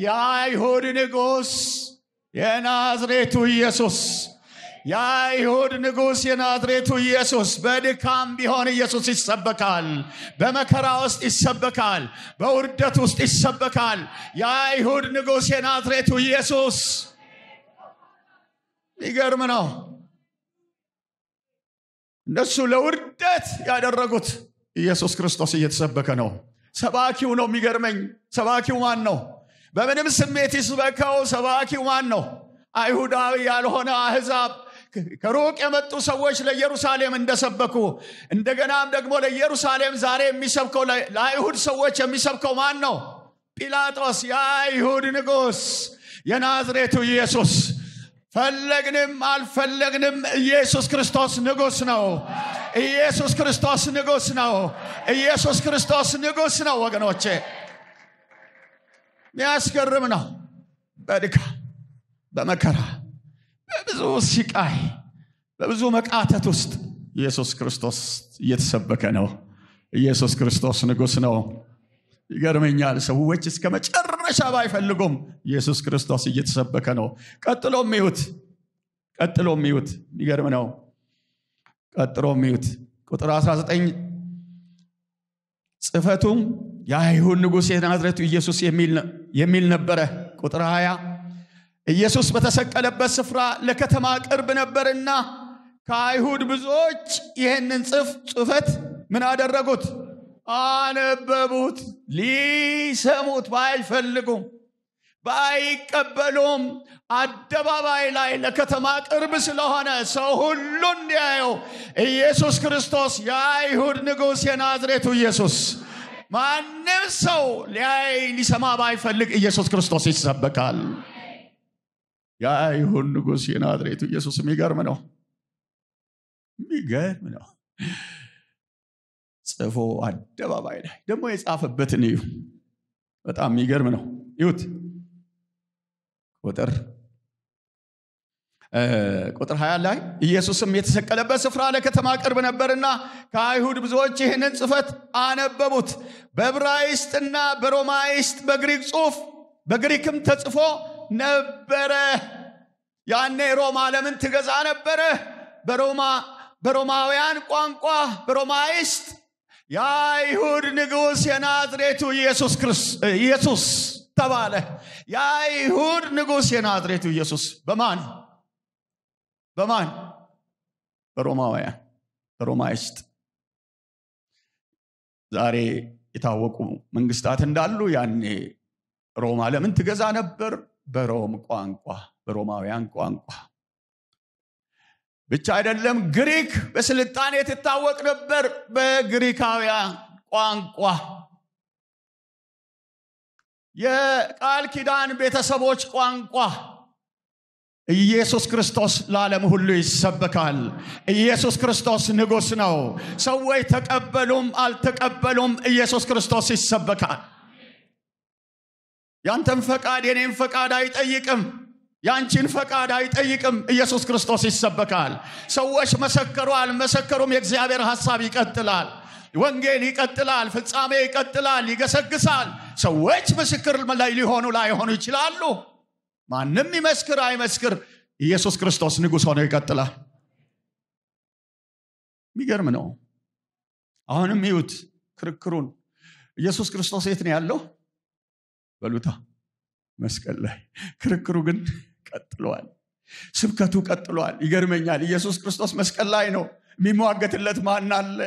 የአይሁድ ንጉሥ የናዝሬቱ ኢየሱስ የአይሁድ ንጉሥ የናዝሬቱ ኢየሱስ በድካም ቢሆን ኢየሱስ ይሰበካል። በመከራ ውስጥ ይሰበካል። በውርደት ውስጥ ይሰበካል። የአይሁድ ንጉሥ የናዝሬቱ ኢየሱስ ይገርም ነው እነሱ ለውርደት ያደረጉት ኢየሱስ ክርስቶስ እየተሰበከ ነው ሰባኪው ነው የሚገርመኝ ሰባኪው ማን ነው በምንም ስሜት ይስበከው ሰባኪው ማን ነው አይሁዳዊ ያልሆነ አህዛብ ከሩቅ የመጡ ሰዎች ለኢየሩሳሌም እንደሰበኩ እንደገናም ደግሞ ለኢየሩሳሌም ዛሬ የሚሰብከው ለአይሁድ ሰዎች የሚሰብከው ማን ነው ጲላጦስ የአይሁድ ንጉሥ የናዝሬቱ ኢየሱስ ፈለግንም አልፈለግንም ኢየሱስ ክርስቶስ ንጉሥ ነው። ኢየሱስ ክርስቶስ ንጉሥ ነው። ኢየሱስ ክርስቶስ ንጉሥ ነው። ወገኖቼ የሚያስገርም ነው። በድካ በመከራ በብዙ ሲቃይ በብዙ መቃተት ውስጥ ኢየሱስ ክርስቶስ እየተሰበከ ነው። ኢየሱስ ክርስቶስ ንጉሥ ነው። ይገርመኛል። ሰዎች እስከ መጨረ መጨረሻ ባይፈልጉም ኢየሱስ ክርስቶስ እየተሰበከ ነው ቀጥሎ ሚዩት ቀጥሎ ሚዩት የሚገርም ነው ቀጥሎ ሚዩት ቁጥር 19 ጽፈቱም የአይሁድ ንጉሥ የናዝረቱ ኢየሱስ የሚል ነበረ ቁጥር 20 ኢየሱስ በተሰቀለበት ስፍራ ለከተማ ቅርብ ነበርና ከአይሁድ ብዙዎች ይህንን ጽፍ ጽፈት ምን አደረጉት አነበቡት። ሊሰሙት ባይፈልጉም ባይቀበሉም አደባባይ ላይ ለከተማ ቅርብ ስለሆነ ሰው ሁሉ እንዲያየው ኢየሱስ ክርስቶስ የአይሁድ ንጉሥ የናዝሬቱ ኢየሱስ ማንም ሰው ሊያይ ሊሰማ ባይፈልግ ኢየሱስ ክርስቶስ ይሰበካል። የአይሁድ ንጉሥ የናዝሬቱ ኢየሱስ የሚገርም ነው። የሚገርም ነው። ጽፎ አደባባይ ላይ ደግሞ የጻፈበትን እዩ። በጣም የሚገርም ነው። ይሁት ቁጥር ቁጥር ሀያ ላይ ኢየሱስም የተሰቀለበት ስፍራ ለከተማ ቅርብ ነበርና ከአይሁድ ብዙዎች ይህንን ጽፈት አነበቡት። በዕብራይስጥና በሮማይስጥ በግሪክ ጽሁፍ በግሪክም ተጽፎ ነበረ። ያኔ ሮማ ለምን ትገዛ ነበረ። በሮማ በሮማውያን ቋንቋ በሮማይስጥ የአይሁድ ንጉሥ የናዝሬቱ ኢየሱስ ተባለ። የአይሁድ ንጉሥ የናዝሬቱ ኢየሱስ በማን በማን? በሮማውያን በሮማይስጥ ዛሬ የታወቁ መንግስታት እንዳሉ ያኔ ሮማ ለምን ትገዛ ነበር? በሮም ቋንቋ በሮማውያን ቋንቋ ብቻ አይደለም፣ ግሪክ በስልጣኔ ትታወቅ ነበር። በግሪካውያን ቋንቋ የቃል ኪዳን ቤተሰቦች ቋንቋ ኢየሱስ ክርስቶስ ለዓለም ሁሉ ይሰበካል። ኢየሱስ ክርስቶስ ንጉሥ ነው። ሰዎች ተቀበሉም አልተቀበሉም ኢየሱስ ክርስቶስ ይሰበካል። ያንተን ፈቃድ የኔን ፈቃድ አይጠይቅም። ያንቺን ፈቃድ አይጠይቅም። ኢየሱስ ክርስቶስ ይሰበካል። ሰዎች መሰከሩ አልመሰከሩም፣ የእግዚአብሔር ሐሳብ ይቀጥላል። ወንጌል ይቀጥላል። ፍጻሜ ይቀጥላል፣ ይገሰግሳል። ሰዎች ምስክር ላይ ሊሆኑ ላይሆኑ ይችላሉ። ማንም ይመስክር አይመስክር፣ ኢየሱስ ክርስቶስ ንጉሥ ሆኖ ይቀጥላል። የሚገርም ነው። አሁንም ይዩት ክርክሩን። ኢየሱስ ክርስቶስ የት ነው ያለው? በሉታ መስቀል ላይ ክርክሩ ግን ቀጥሏል ስብከቱ ቀጥሏል ይገርመኛል ኢየሱስ ክርስቶስ መስቀል ላይ ነው የሚሟገትለት ማን አለ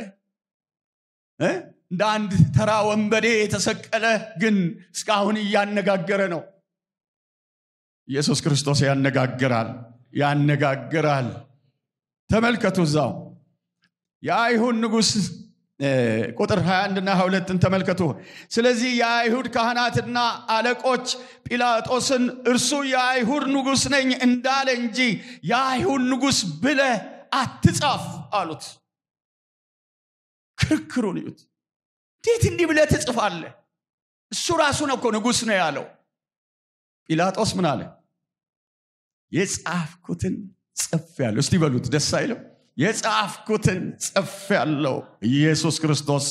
እንደ አንድ ተራ ወንበዴ የተሰቀለ ግን እስካሁን እያነጋገረ ነው ኢየሱስ ክርስቶስ ያነጋግራል ያነጋግራል ተመልከቱ እዛው የአይሁን ንጉሥ ቁጥር 21 እና 22ን ተመልከቱ። ስለዚህ የአይሁድ ካህናትና አለቆች ጲላጦስን እርሱ የአይሁድ ንጉሥ ነኝ እንዳለ እንጂ የአይሁድ ንጉሥ ብለ አትጻፍ አሉት። ክርክሩን እዩት። እንዴት እንዲህ ብለ ትጽፋለ? እሱ ነው እኮ ንጉሥ ነው ያለው። ጲላጦስ ምን አለ? የጻፍኩትን ጽፍ ያለው። እስቲ በሉት፣ ደስ አይለው የጻፍኩትን ጽፍ ያለው ኢየሱስ ክርስቶስ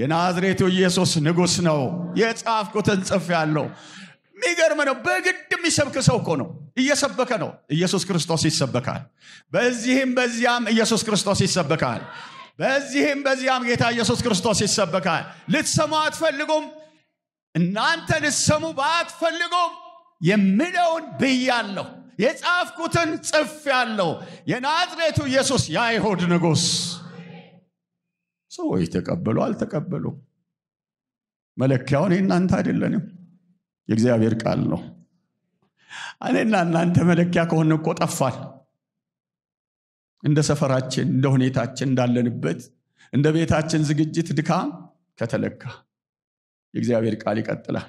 የናዝሬቱ ኢየሱስ ንጉሥ ነው። የጻፍኩትን ጽፍ ያለው የሚገርም ነው። በግድ የሚሰብክ ሰው እኮ ነው። እየሰበከ ነው። ኢየሱስ ክርስቶስ ይሰበካል። በዚህም በዚያም ኢየሱስ ክርስቶስ ይሰበካል። በዚህም በዚያም ጌታ ኢየሱስ ክርስቶስ ይሰበካል። ልትሰሙ አትፈልጉም። እናንተ ልትሰሙ ባትፈልጉም የምለውን ብያለሁ። የጻፍኩትን ጽፍ ያለው የናዝሬቱ ኢየሱስ የአይሁድ ንጉሥ። ሰዎች ተቀበሉ አልተቀበሉ፣ መለኪያውን የእናንተ አይደለንም፣ የእግዚአብሔር ቃል ነው። እኔና እናንተ መለኪያ ከሆነ እኮ ጠፋል እንደ ሰፈራችን፣ እንደ ሁኔታችን፣ እንዳለንበት፣ እንደ ቤታችን ዝግጅት ድካም ከተለካ የእግዚአብሔር ቃል ይቀጥላል።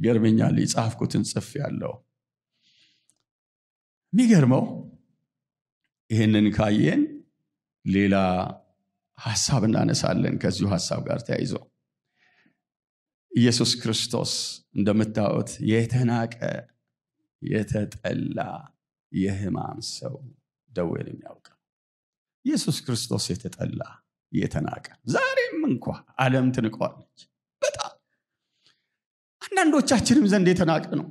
ይገርመኛል። የጻፍኩትን ጽፍ ያለው የሚገርመው ይህንን ካየን ሌላ ሀሳብ እናነሳለን። ከዚሁ ሀሳብ ጋር ተያይዞ ኢየሱስ ክርስቶስ እንደምታዩት የተናቀ የተጠላ የህማም ሰው ደዌን የሚያውቅ ኢየሱስ ክርስቶስ የተጠላ የተናቀ ዛሬም እንኳ አለም ትንቀዋለች በጣም አንዳንዶቻችንም ዘንድ የተናቀ ነው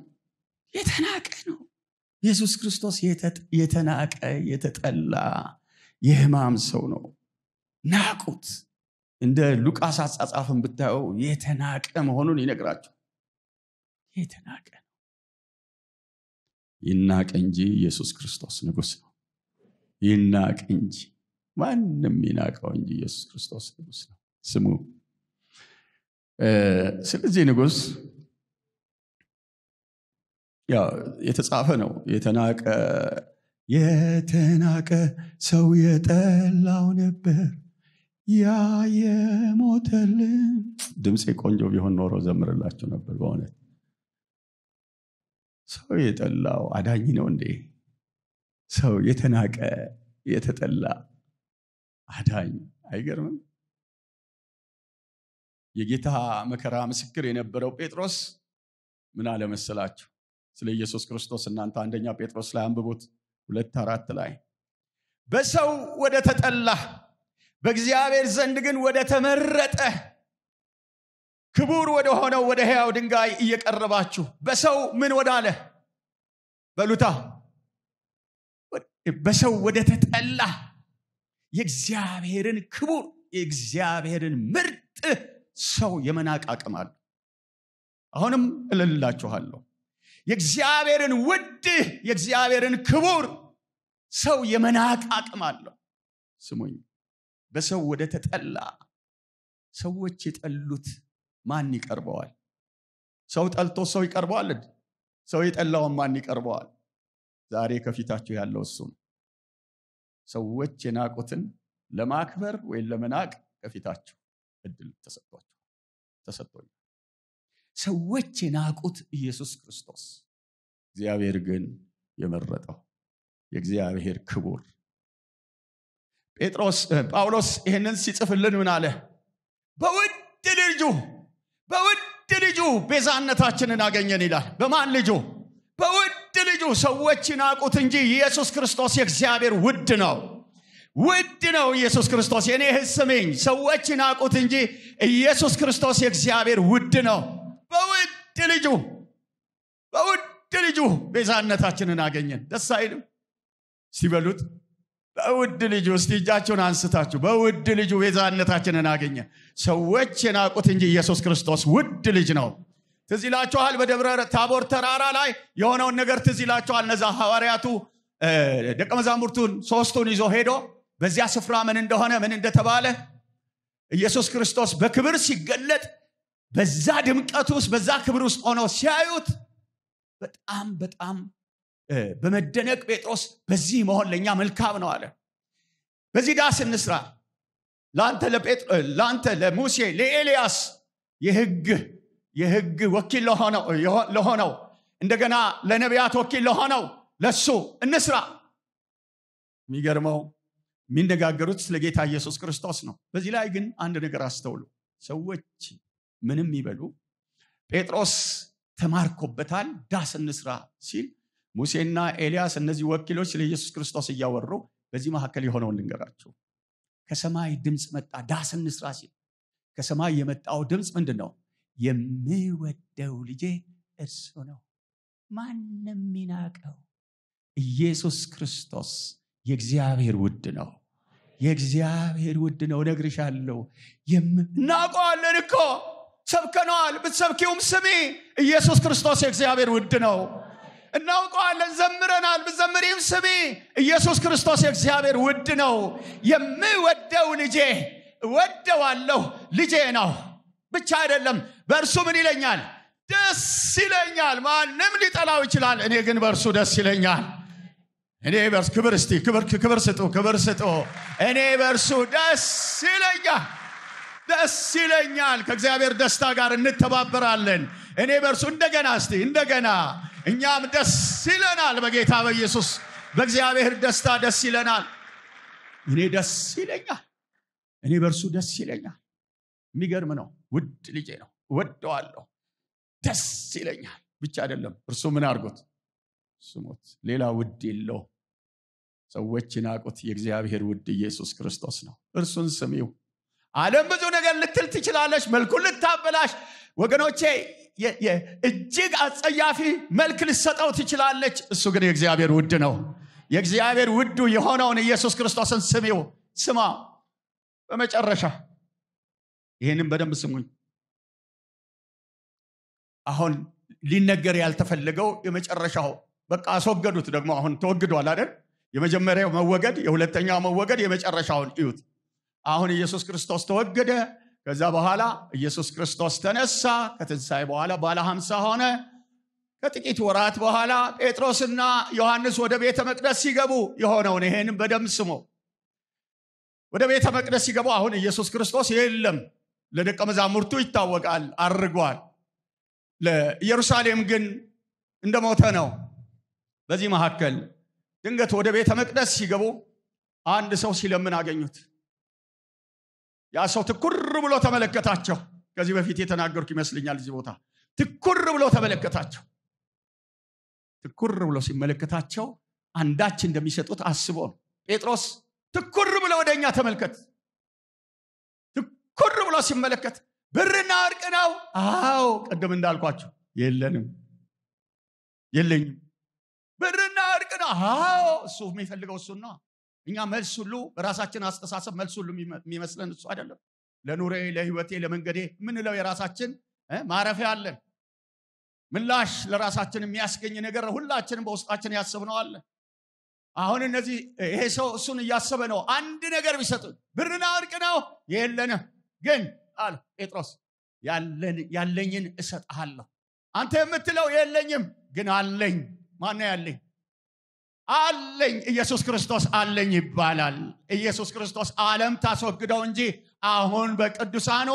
የተናቀ ነው ኢየሱስ ክርስቶስ የተናቀ የተጠላ የህማም ሰው ነው ናቁት እንደ ሉቃስ አጻጻፍን ብታየው የተናቀ መሆኑን ይነግራቸው የተናቀ ይናቅ እንጂ ኢየሱስ ክርስቶስ ንጉስ ነው ይናቅ እንጂ ማንም ይናቀው እንጂ ኢየሱስ ክርስቶስ ንጉስ ነው ስሙ ስለዚህ ንጉስ ያው የተጻፈ ነው። የተናቀ የተናቀ ሰው የጠላው ነበር ያ የሞተልን። ድምፄ ቆንጆ ቢሆን ኖሮ ዘምርላችሁ ነበር። በእውነት ሰው የጠላው አዳኝ ነው እንዴ? ሰው የተናቀ የተጠላ አዳኝ አይገርምም? የጌታ መከራ ምስክር የነበረው ጴጥሮስ ምን አለመሰላችሁ? ስለ ኢየሱስ ክርስቶስ እናንተ አንደኛ ጴጥሮስ ላይ አንብቡት ሁለት አራት ላይ በሰው ወደ ተጠላ በእግዚአብሔር ዘንድ ግን ወደ ተመረጠ ክቡር ወደ ሆነው ወደ ሕያው ድንጋይ እየቀረባችሁ በሰው ምን ወዳለ በሉታ በሰው ወደ ተጠላ የእግዚአብሔርን ክቡር የእግዚአብሔርን ምርጥ ሰው የመናቅ አቅም አለ አሁንም እልልላችኋለሁ የእግዚአብሔርን ውድ የእግዚአብሔርን ክቡር ሰው የመናቅ አቅም አለው ስሙኝ በሰው ወደ ተጠላ ሰዎች የጠሉት ማን ይቀርበዋል ሰው ጠልቶ ሰው ይቀርበዋል ሰው የጠላውን ማን ይቀርበዋል ዛሬ ከፊታችሁ ያለው እሱ ነው ሰዎች የናቁትን ለማክበር ወይም ለመናቅ ከፊታችሁ እድል ተሰጥቷቸዋል ተሰጥቶኛል ሰዎች የናቁት ኢየሱስ ክርስቶስ እግዚአብሔር ግን የመረጠው የእግዚአብሔር ክቡር ጴጥሮስ ጳውሎስ ይህንን ሲጽፍልን ምን አለ በውድ ልጁ በውድ ልጁ ቤዛነታችንን አገኘን ይላል በማን ልጁ በውድ ልጁ ሰዎች ይናቁት እንጂ ኢየሱስ ክርስቶስ የእግዚአብሔር ውድ ነው ውድ ነው ኢየሱስ ክርስቶስ የኔ ህስሜኝ ሰዎች ይናቁት እንጂ ኢየሱስ ክርስቶስ የእግዚአብሔር ውድ ነው ውድ ልጁ በውድ ልጁ ቤዛነታችንን አገኘን ደስ አይልም ሲበሉት በውድ ልጁ እስቲ እጃችሁን አንስታችሁ በውድ ልጁ ቤዛነታችንን አገኘ ሰዎች የናቁት እንጂ ኢየሱስ ክርስቶስ ውድ ልጅ ነው ትዝ ይላችኋል በደብረ ታቦር ተራራ ላይ የሆነውን ነገር ትዝ ይላችኋል እነዛ ሐዋርያቱ ደቀ መዛሙርቱን ሶስቱን ይዞ ሄዶ በዚያ ስፍራ ምን እንደሆነ ምን እንደተባለ ኢየሱስ ክርስቶስ በክብር ሲገለጥ በዛ ድምቀት ውስጥ በዛ ክብር ውስጥ ሆነው ሲያዩት በጣም በጣም በመደነቅ ጴጥሮስ በዚህ መሆን ለእኛ መልካም ነው አለ በዚህ ዳስ እንስራ ለአንተ ለአንተ ለሙሴ ለኤልያስ የህግ የህግ ወኪል ለሆነው እንደገና ለነቢያት ወኪል ለሆነው ለሱ እንስራ የሚገርመው የሚነጋገሩት ስለ ጌታ ኢየሱስ ክርስቶስ ነው በዚህ ላይ ግን አንድ ነገር አስተውሉ ሰዎች ምንም ይበሉ ጴጥሮስ ተማርኮበታል ዳስ እንስራ ሲል ሙሴና ኤልያስ እነዚህ ወኪሎች ስለ ኢየሱስ ክርስቶስ እያወሩ በዚህ መካከል የሆነውን ልንገራችሁ ከሰማይ ድምፅ መጣ ዳስ እንስራ ሲል ከሰማይ የመጣው ድምፅ ምንድን ነው የምወደው ልጄ እርሱ ነው ማንም ይናቀው ኢየሱስ ክርስቶስ የእግዚአብሔር ውድ ነው የእግዚአብሔር ውድ ነው ነግርሻለሁ እናውቀዋለን እኮ ሰብከነዋል። ብትሰብኪውም ስሚ። ኢየሱስ ክርስቶስ የእግዚአብሔር ውድ ነው። እናውቀዋለን፣ ዘምረናል። ብዘምሪም ስሚ። ኢየሱስ ክርስቶስ የእግዚአብሔር ውድ ነው። የምወደው ልጄ እወደዋለሁ፣ ልጄ ነው ብቻ አይደለም። በእርሱ ምን ይለኛል? ደስ ይለኛል። ማንም ሊጠላው ይችላል፣ እኔ ግን በእርሱ ደስ ይለኛል። እኔ በርሱ ክብር እስቲ ክብር ስጡ፣ ክብር ስጡ። እኔ በእርሱ ደስ ይለኛል። ደስ ይለኛል። ከእግዚአብሔር ደስታ ጋር እንተባበራለን። እኔ በእርሱ እንደገና እስቲ እንደገና እኛም ደስ ይለናል። በጌታ በኢየሱስ በእግዚአብሔር ደስታ ደስ ይለናል። እኔ ደስ ይለኛል። እኔ በእርሱ ደስ ይለኛል። የሚገርም ነው። ውድ ልጄ ነው፣ ወደዋለሁ። ደስ ይለኛል ብቻ አይደለም። እርሱ ምን አድርጎት ስሙት፣ ሌላ ውድ የለው። ሰዎች ናቁት። የእግዚአብሔር ውድ ኢየሱስ ክርስቶስ ነው። እርሱን ስሚው። አለም ብዙ ነገር ልትል ትችላለች መልኩን ልታበላሽ ወገኖቼ እጅግ አጸያፊ መልክ ልሰጠው ትችላለች እሱ ግን የእግዚአብሔር ውድ ነው የእግዚአብሔር ውዱ የሆነውን ኢየሱስ ክርስቶስን ስሜው ስማ በመጨረሻ ይህንም በደንብ ስሙኝ አሁን ሊነገር ያልተፈለገው የመጨረሻው በቃ አስወገዱት ደግሞ አሁን ተወግዷል አይደል የመጀመሪያው መወገድ የሁለተኛው መወገድ የመጨረሻውን እዩት አሁን ኢየሱስ ክርስቶስ ተወገደ። ከዛ በኋላ ኢየሱስ ክርስቶስ ተነሳ። ከትንሣኤ በኋላ ባለ ሀምሳ ሆነ። ከጥቂት ወራት በኋላ ጴጥሮስና ዮሐንስ ወደ ቤተ መቅደስ ሲገቡ የሆነውን ይሄንም በደም ስሞ ወደ ቤተ መቅደስ ሲገቡ አሁን ኢየሱስ ክርስቶስ የለም፣ ለደቀ መዛሙርቱ ይታወቃል፣ አርጓል። ለኢየሩሳሌም ግን እንደሞተ ነው። በዚህ መካከል ድንገት ወደ ቤተ መቅደስ ሲገቡ አንድ ሰው ሲለምን አገኙት። ያ ሰው ትኩር ብሎ ተመለከታቸው ከዚህ በፊት የተናገርኩ ይመስለኛል እዚህ ቦታ ትኩር ብሎ ተመለከታቸው ትኩር ብሎ ሲመለከታቸው አንዳች እንደሚሰጡት አስቦ ነው ጴጥሮስ ትኩር ብሎ ወደ እኛ ተመልከት ትኩር ብሎ ሲመለከት ብርና እርቅ ነው አዎ ቅድም እንዳልኳቸው የለንም የለኝም ብርና እርቅ ነው አዎ እሱ የሚፈልገው እሱን ነው እኛ መልስ ሁሉ በራሳችን አስተሳሰብ መልስ ሁሉ የሚመስለን እሱ አይደለም። ለኑሬ፣ ለህይወቴ፣ ለመንገዴ ምንለው የራሳችን ማረፊያ አለን። ምላሽ ለራሳችን የሚያስገኝ ነገር ሁላችንም በውስጣችን ያስብነው አለ። አሁን እነዚህ ይሄ ሰው እሱን እያሰበ ነው። አንድ ነገር ቢሰጡን ብርና ወርቅ ነው የለን ግን አለ ጴጥሮስ ያለኝን እሰጥሃለሁ። አንተ የምትለው የለኝም፣ ግን አለኝ። ማነው ያለኝ? አለኝ። ኢየሱስ ክርስቶስ አለኝ ይባላል። ኢየሱስ ክርስቶስ ዓለም ታስወግደው እንጂ አሁን በቅዱሳኑ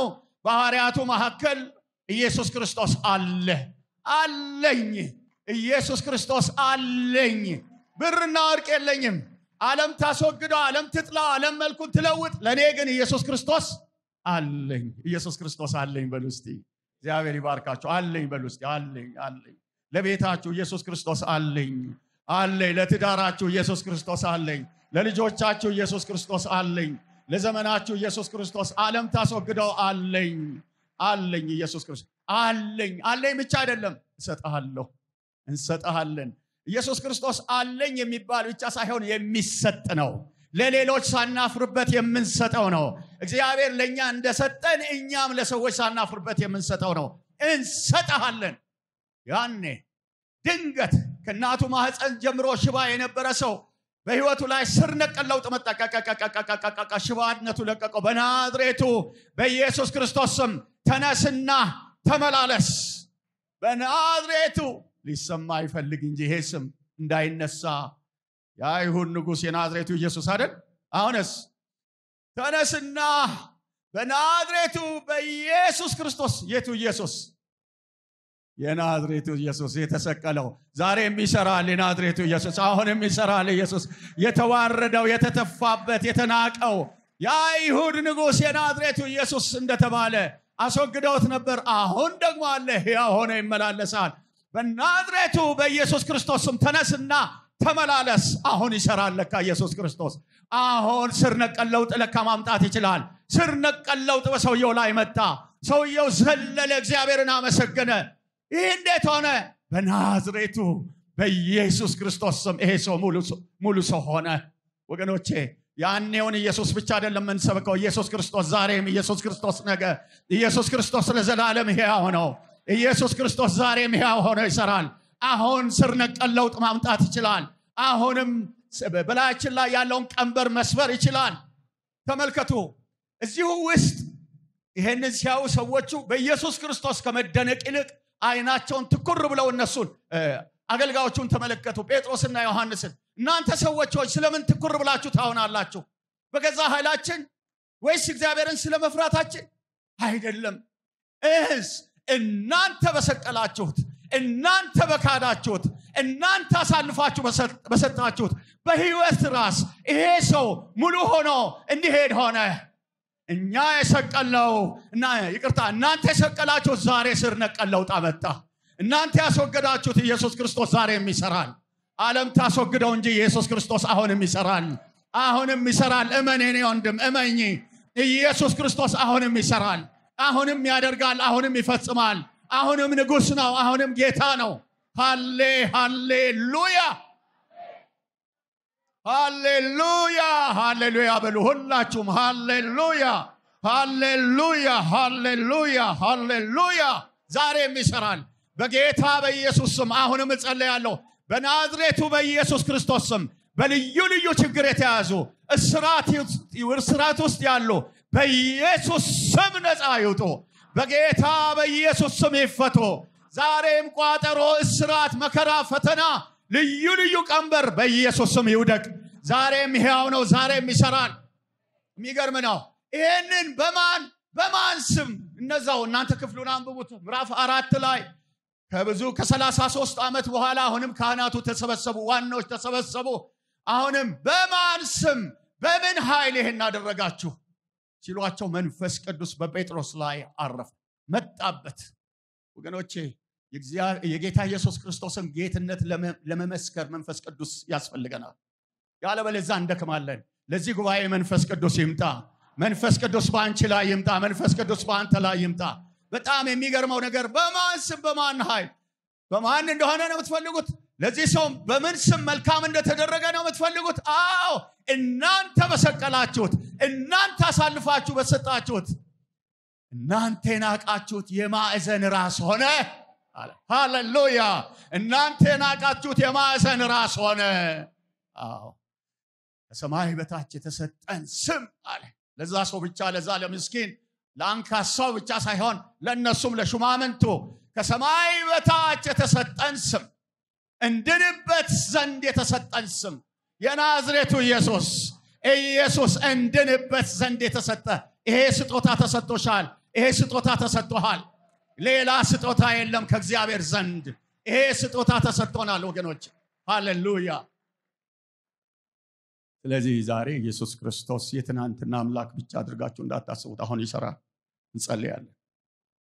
በሐዋርያቱ መካከል ኢየሱስ ክርስቶስ አለ አለኝ። ኢየሱስ ክርስቶስ አለኝ። ብርና ወርቅ የለኝም። ዓለም ታስወግደው፣ ዓለም ትጥላው፣ ዓለም መልኩን ትለውጥ። ለእኔ ግን ኢየሱስ ክርስቶስ አለኝ። ኢየሱስ ክርስቶስ አለኝ በሉ እስቲ። እግዚአብሔር አለኝ በሉ እስቲ። አለኝ አለኝ። ለቤታችሁ ኢየሱስ ክርስቶስ አለኝ። አለኝ። ለትዳራችሁ ኢየሱስ ክርስቶስ አለኝ። ለልጆቻችሁ ኢየሱስ ክርስቶስ አለኝ። ለዘመናችሁ ኢየሱስ ክርስቶስ ዓለም ታስወግደው አለኝ አለኝ። ኢየሱስ ክርስቶስ አለኝ አለኝ ብቻ አይደለም እሰጥሃለሁ፣ እንሰጥሃለን። ኢየሱስ ክርስቶስ አለኝ የሚባል ብቻ ሳይሆን የሚሰጥ ነው። ለሌሎች ሳናፍርበት የምንሰጠው ነው። እግዚአብሔር ለእኛ እንደሰጠን እኛም ለሰዎች ሳናፍርበት የምንሰጠው ነው። እንሰጠሃለን። ያኔ ድንገት ከእናቱ ማህፀን ጀምሮ ሽባ የነበረ ሰው በህይወቱ ላይ ስር ነቀል ለውጥ መጣ። ሽባነቱ ለቀቀው። በናዝሬቱ በኢየሱስ ክርስቶስ ስም ተነስና ተመላለስ። በናዝሬቱ ሊሰማ ይፈልግ እንጂ ይሄ ስም እንዳይነሳ የአይሁድ ንጉሥ የናዝሬቱ ኢየሱስ አይደል? አሁንስ ተነስና በናዝሬቱ በኢየሱስ ክርስቶስ የቱ ኢየሱስ የናዝሬቱ ኢየሱስ የተሰቀለው ዛሬ ይሰራል። የናዝሬቱ ኢየሱስ አሁን ይሰራል። ኢየሱስ የተዋረደው የተተፋበት፣ የተናቀው የአይሁድ ንጉሥ የናዝሬቱ ኢየሱስ እንደተባለ አስወግደውት ነበር። አሁን ደግሞ አለ፣ ሕያው ሆኖ ይመላለሳል። በናዝሬቱ በኢየሱስ ክርስቶስ ስም ተነስና ተመላለስ። አሁን ይሰራል። ለካ ኢየሱስ ክርስቶስ አሁን ስር ነቀል ለውጥ ለካ ማምጣት ይችላል። ስር ነቀል ለውጥ በሰውየው ላይ መጣ። ሰውየው ዘለለ፣ እግዚአብሔርን አመሰገነ። ይህ እንዴት ሆነ? በናዝሬቱ በኢየሱስ ክርስቶስ ስም ይሄ ሰው ሙሉ ሰው ሆነ። ወገኖቼ ያኔውን ኢየሱስ ብቻ አይደለም የምንሰብከው። ኢየሱስ ክርስቶስ ዛሬም፣ ኢየሱስ ክርስቶስ ነገ፣ ኢየሱስ ክርስቶስ ለዘላለም ሕያው ነው። ኢየሱስ ክርስቶስ ዛሬም ሕያው ሆኖ ይሰራል። አሁን ስር ነቀል ለውጥ ማምጣት ይችላል። አሁንም በላያችን ላይ ያለውን ቀንበር መስበር ይችላል። ተመልከቱ እዚሁ ውስጥ ይህንን ሲያዩ ሰዎቹ በኢየሱስ ክርስቶስ ከመደነቅ ይልቅ አይናቸውን ትኩር ብለው እነሱን አገልጋዮቹን ተመለከቱ ጴጥሮስና ዮሐንስን እናንተ ሰዎች ስለምን ትኩር ብላችሁ ታሆናላችሁ በገዛ ኃይላችን ወይስ እግዚአብሔርን ስለመፍራታችን አይደለም እህስ እናንተ በሰቀላችሁት እናንተ በካዳችሁት እናንተ አሳልፋችሁ በሰጣችሁት በህይወት ራስ ይሄ ሰው ሙሉ ሆኖ እንዲሄድ ሆነ እኛ የሰቀለው እና ይቅርታ እናንተ የሰቀላችሁት ዛሬ ስር ነቀል ለውጥ አመጣ። እናንተ ያስወገዳችሁት ኢየሱስ ክርስቶስ ዛሬም ይሰራል። ዓለም ታስወግደው እንጂ ኢየሱስ ክርስቶስ አሁንም ይሰራል። አሁንም ይሰራል። እመን የኔ ወንድም እመኝ። ኢየሱስ ክርስቶስ አሁንም ይሰራል። አሁንም ያደርጋል። አሁንም ይፈጽማል። አሁንም ንጉሥ ነው። አሁንም ጌታ ነው። ሃሌ ሃሌሉያ ሃሌሉያ ሃሌሉያ በሉ ሁላችሁም ሃሌሉያ ሃሌሉያ ሃሌሉያ ሃሌሉያ ዛሬም ይሰራል በጌታ በኢየሱስ ስም አሁንም እጸለያለሁ በናዝሬቱ በኢየሱስ ክርስቶስ ስም በልዩ ልዩ ችግር የተያዙ እስራት ውስጥ ያሉ በኢየሱስ ስም ነፃ ይውጡ በጌታ በኢየሱስ ስም ይፈቱ ዛሬም ቋጠሮ እስራት መከራ ፈተና ልዩ ልዩ ቀንበር በኢየሱስ ስም ይውደቅ። ዛሬም ሕያው ነው። ዛሬም ይሰራል። የሚገርም ነው። ይህንን በማን በማን ስም እነዛው እናንተ ክፍሉን አንብቡት ምዕራፍ አራት ላይ ከብዙ ከሰላሳ ሶስት ዓመት በኋላ አሁንም ካህናቱ ተሰበሰቡ፣ ዋናዎች ተሰበሰቡ። አሁንም በማን ስም በምን ኃይል ይሄን አደረጋችሁ ሲሏቸው መንፈስ ቅዱስ በጴጥሮስ ላይ አረፈ መጣበት። ወገኖቼ የጌታ ኢየሱስ ክርስቶስን ጌትነት ለመመስከር መንፈስ ቅዱስ ያስፈልገናል። ያለበለዚያ እንደክማለን። ለዚህ ጉባኤ መንፈስ ቅዱስ ይምጣ። መንፈስ ቅዱስ በአንቺ ላይ ይምጣ። መንፈስ ቅዱስ በአንተ ላይ ይምጣ። በጣም የሚገርመው ነገር በማን ስም በማን ኃይል በማን እንደሆነ ነው የምትፈልጉት? ለዚህ ሰው በምን ስም መልካም እንደተደረገ ነው የምትፈልጉት? አዎ እናንተ በሰቀላችሁት፣ እናንተ አሳልፋችሁ በሰጣችሁት፣ እናንተ የናቃችሁት የማዕዘን ራስ ሆነ አለ። ሃሌሉያ! እናንተ የናቃችሁት የማዕዘን ራስ ሆነ። አዎ ከሰማይ በታች የተሰጠን ስም አለ ለዛ ሰው ብቻ ለዛ ለምስኪን ለአንካሳው ብቻ ሳይሆን ለእነሱም ለሹማምንቱ ከሰማይ በታች የተሰጠን ስም እንድንበት ዘንድ የተሰጠን ስም የናዝሬቱ ኢየሱስ ኢየሱስ እንድንበት ዘንድ የተሰጠ ይሄ ስጦታ ተሰጥቶሻል። ይሄ ስጦታ ተሰጥቶሃል። ሌላ ስጦታ የለም ከእግዚአብሔር ዘንድ። ይሄ ስጦታ ተሰጥቶናል ወገኖች፣ ሃሌሉያ። ስለዚህ ዛሬ ኢየሱስ ክርስቶስ የትናንትና አምላክ ብቻ አድርጋችሁ እንዳታስቡት። አሁን ይሰራል። እንጸልያለን።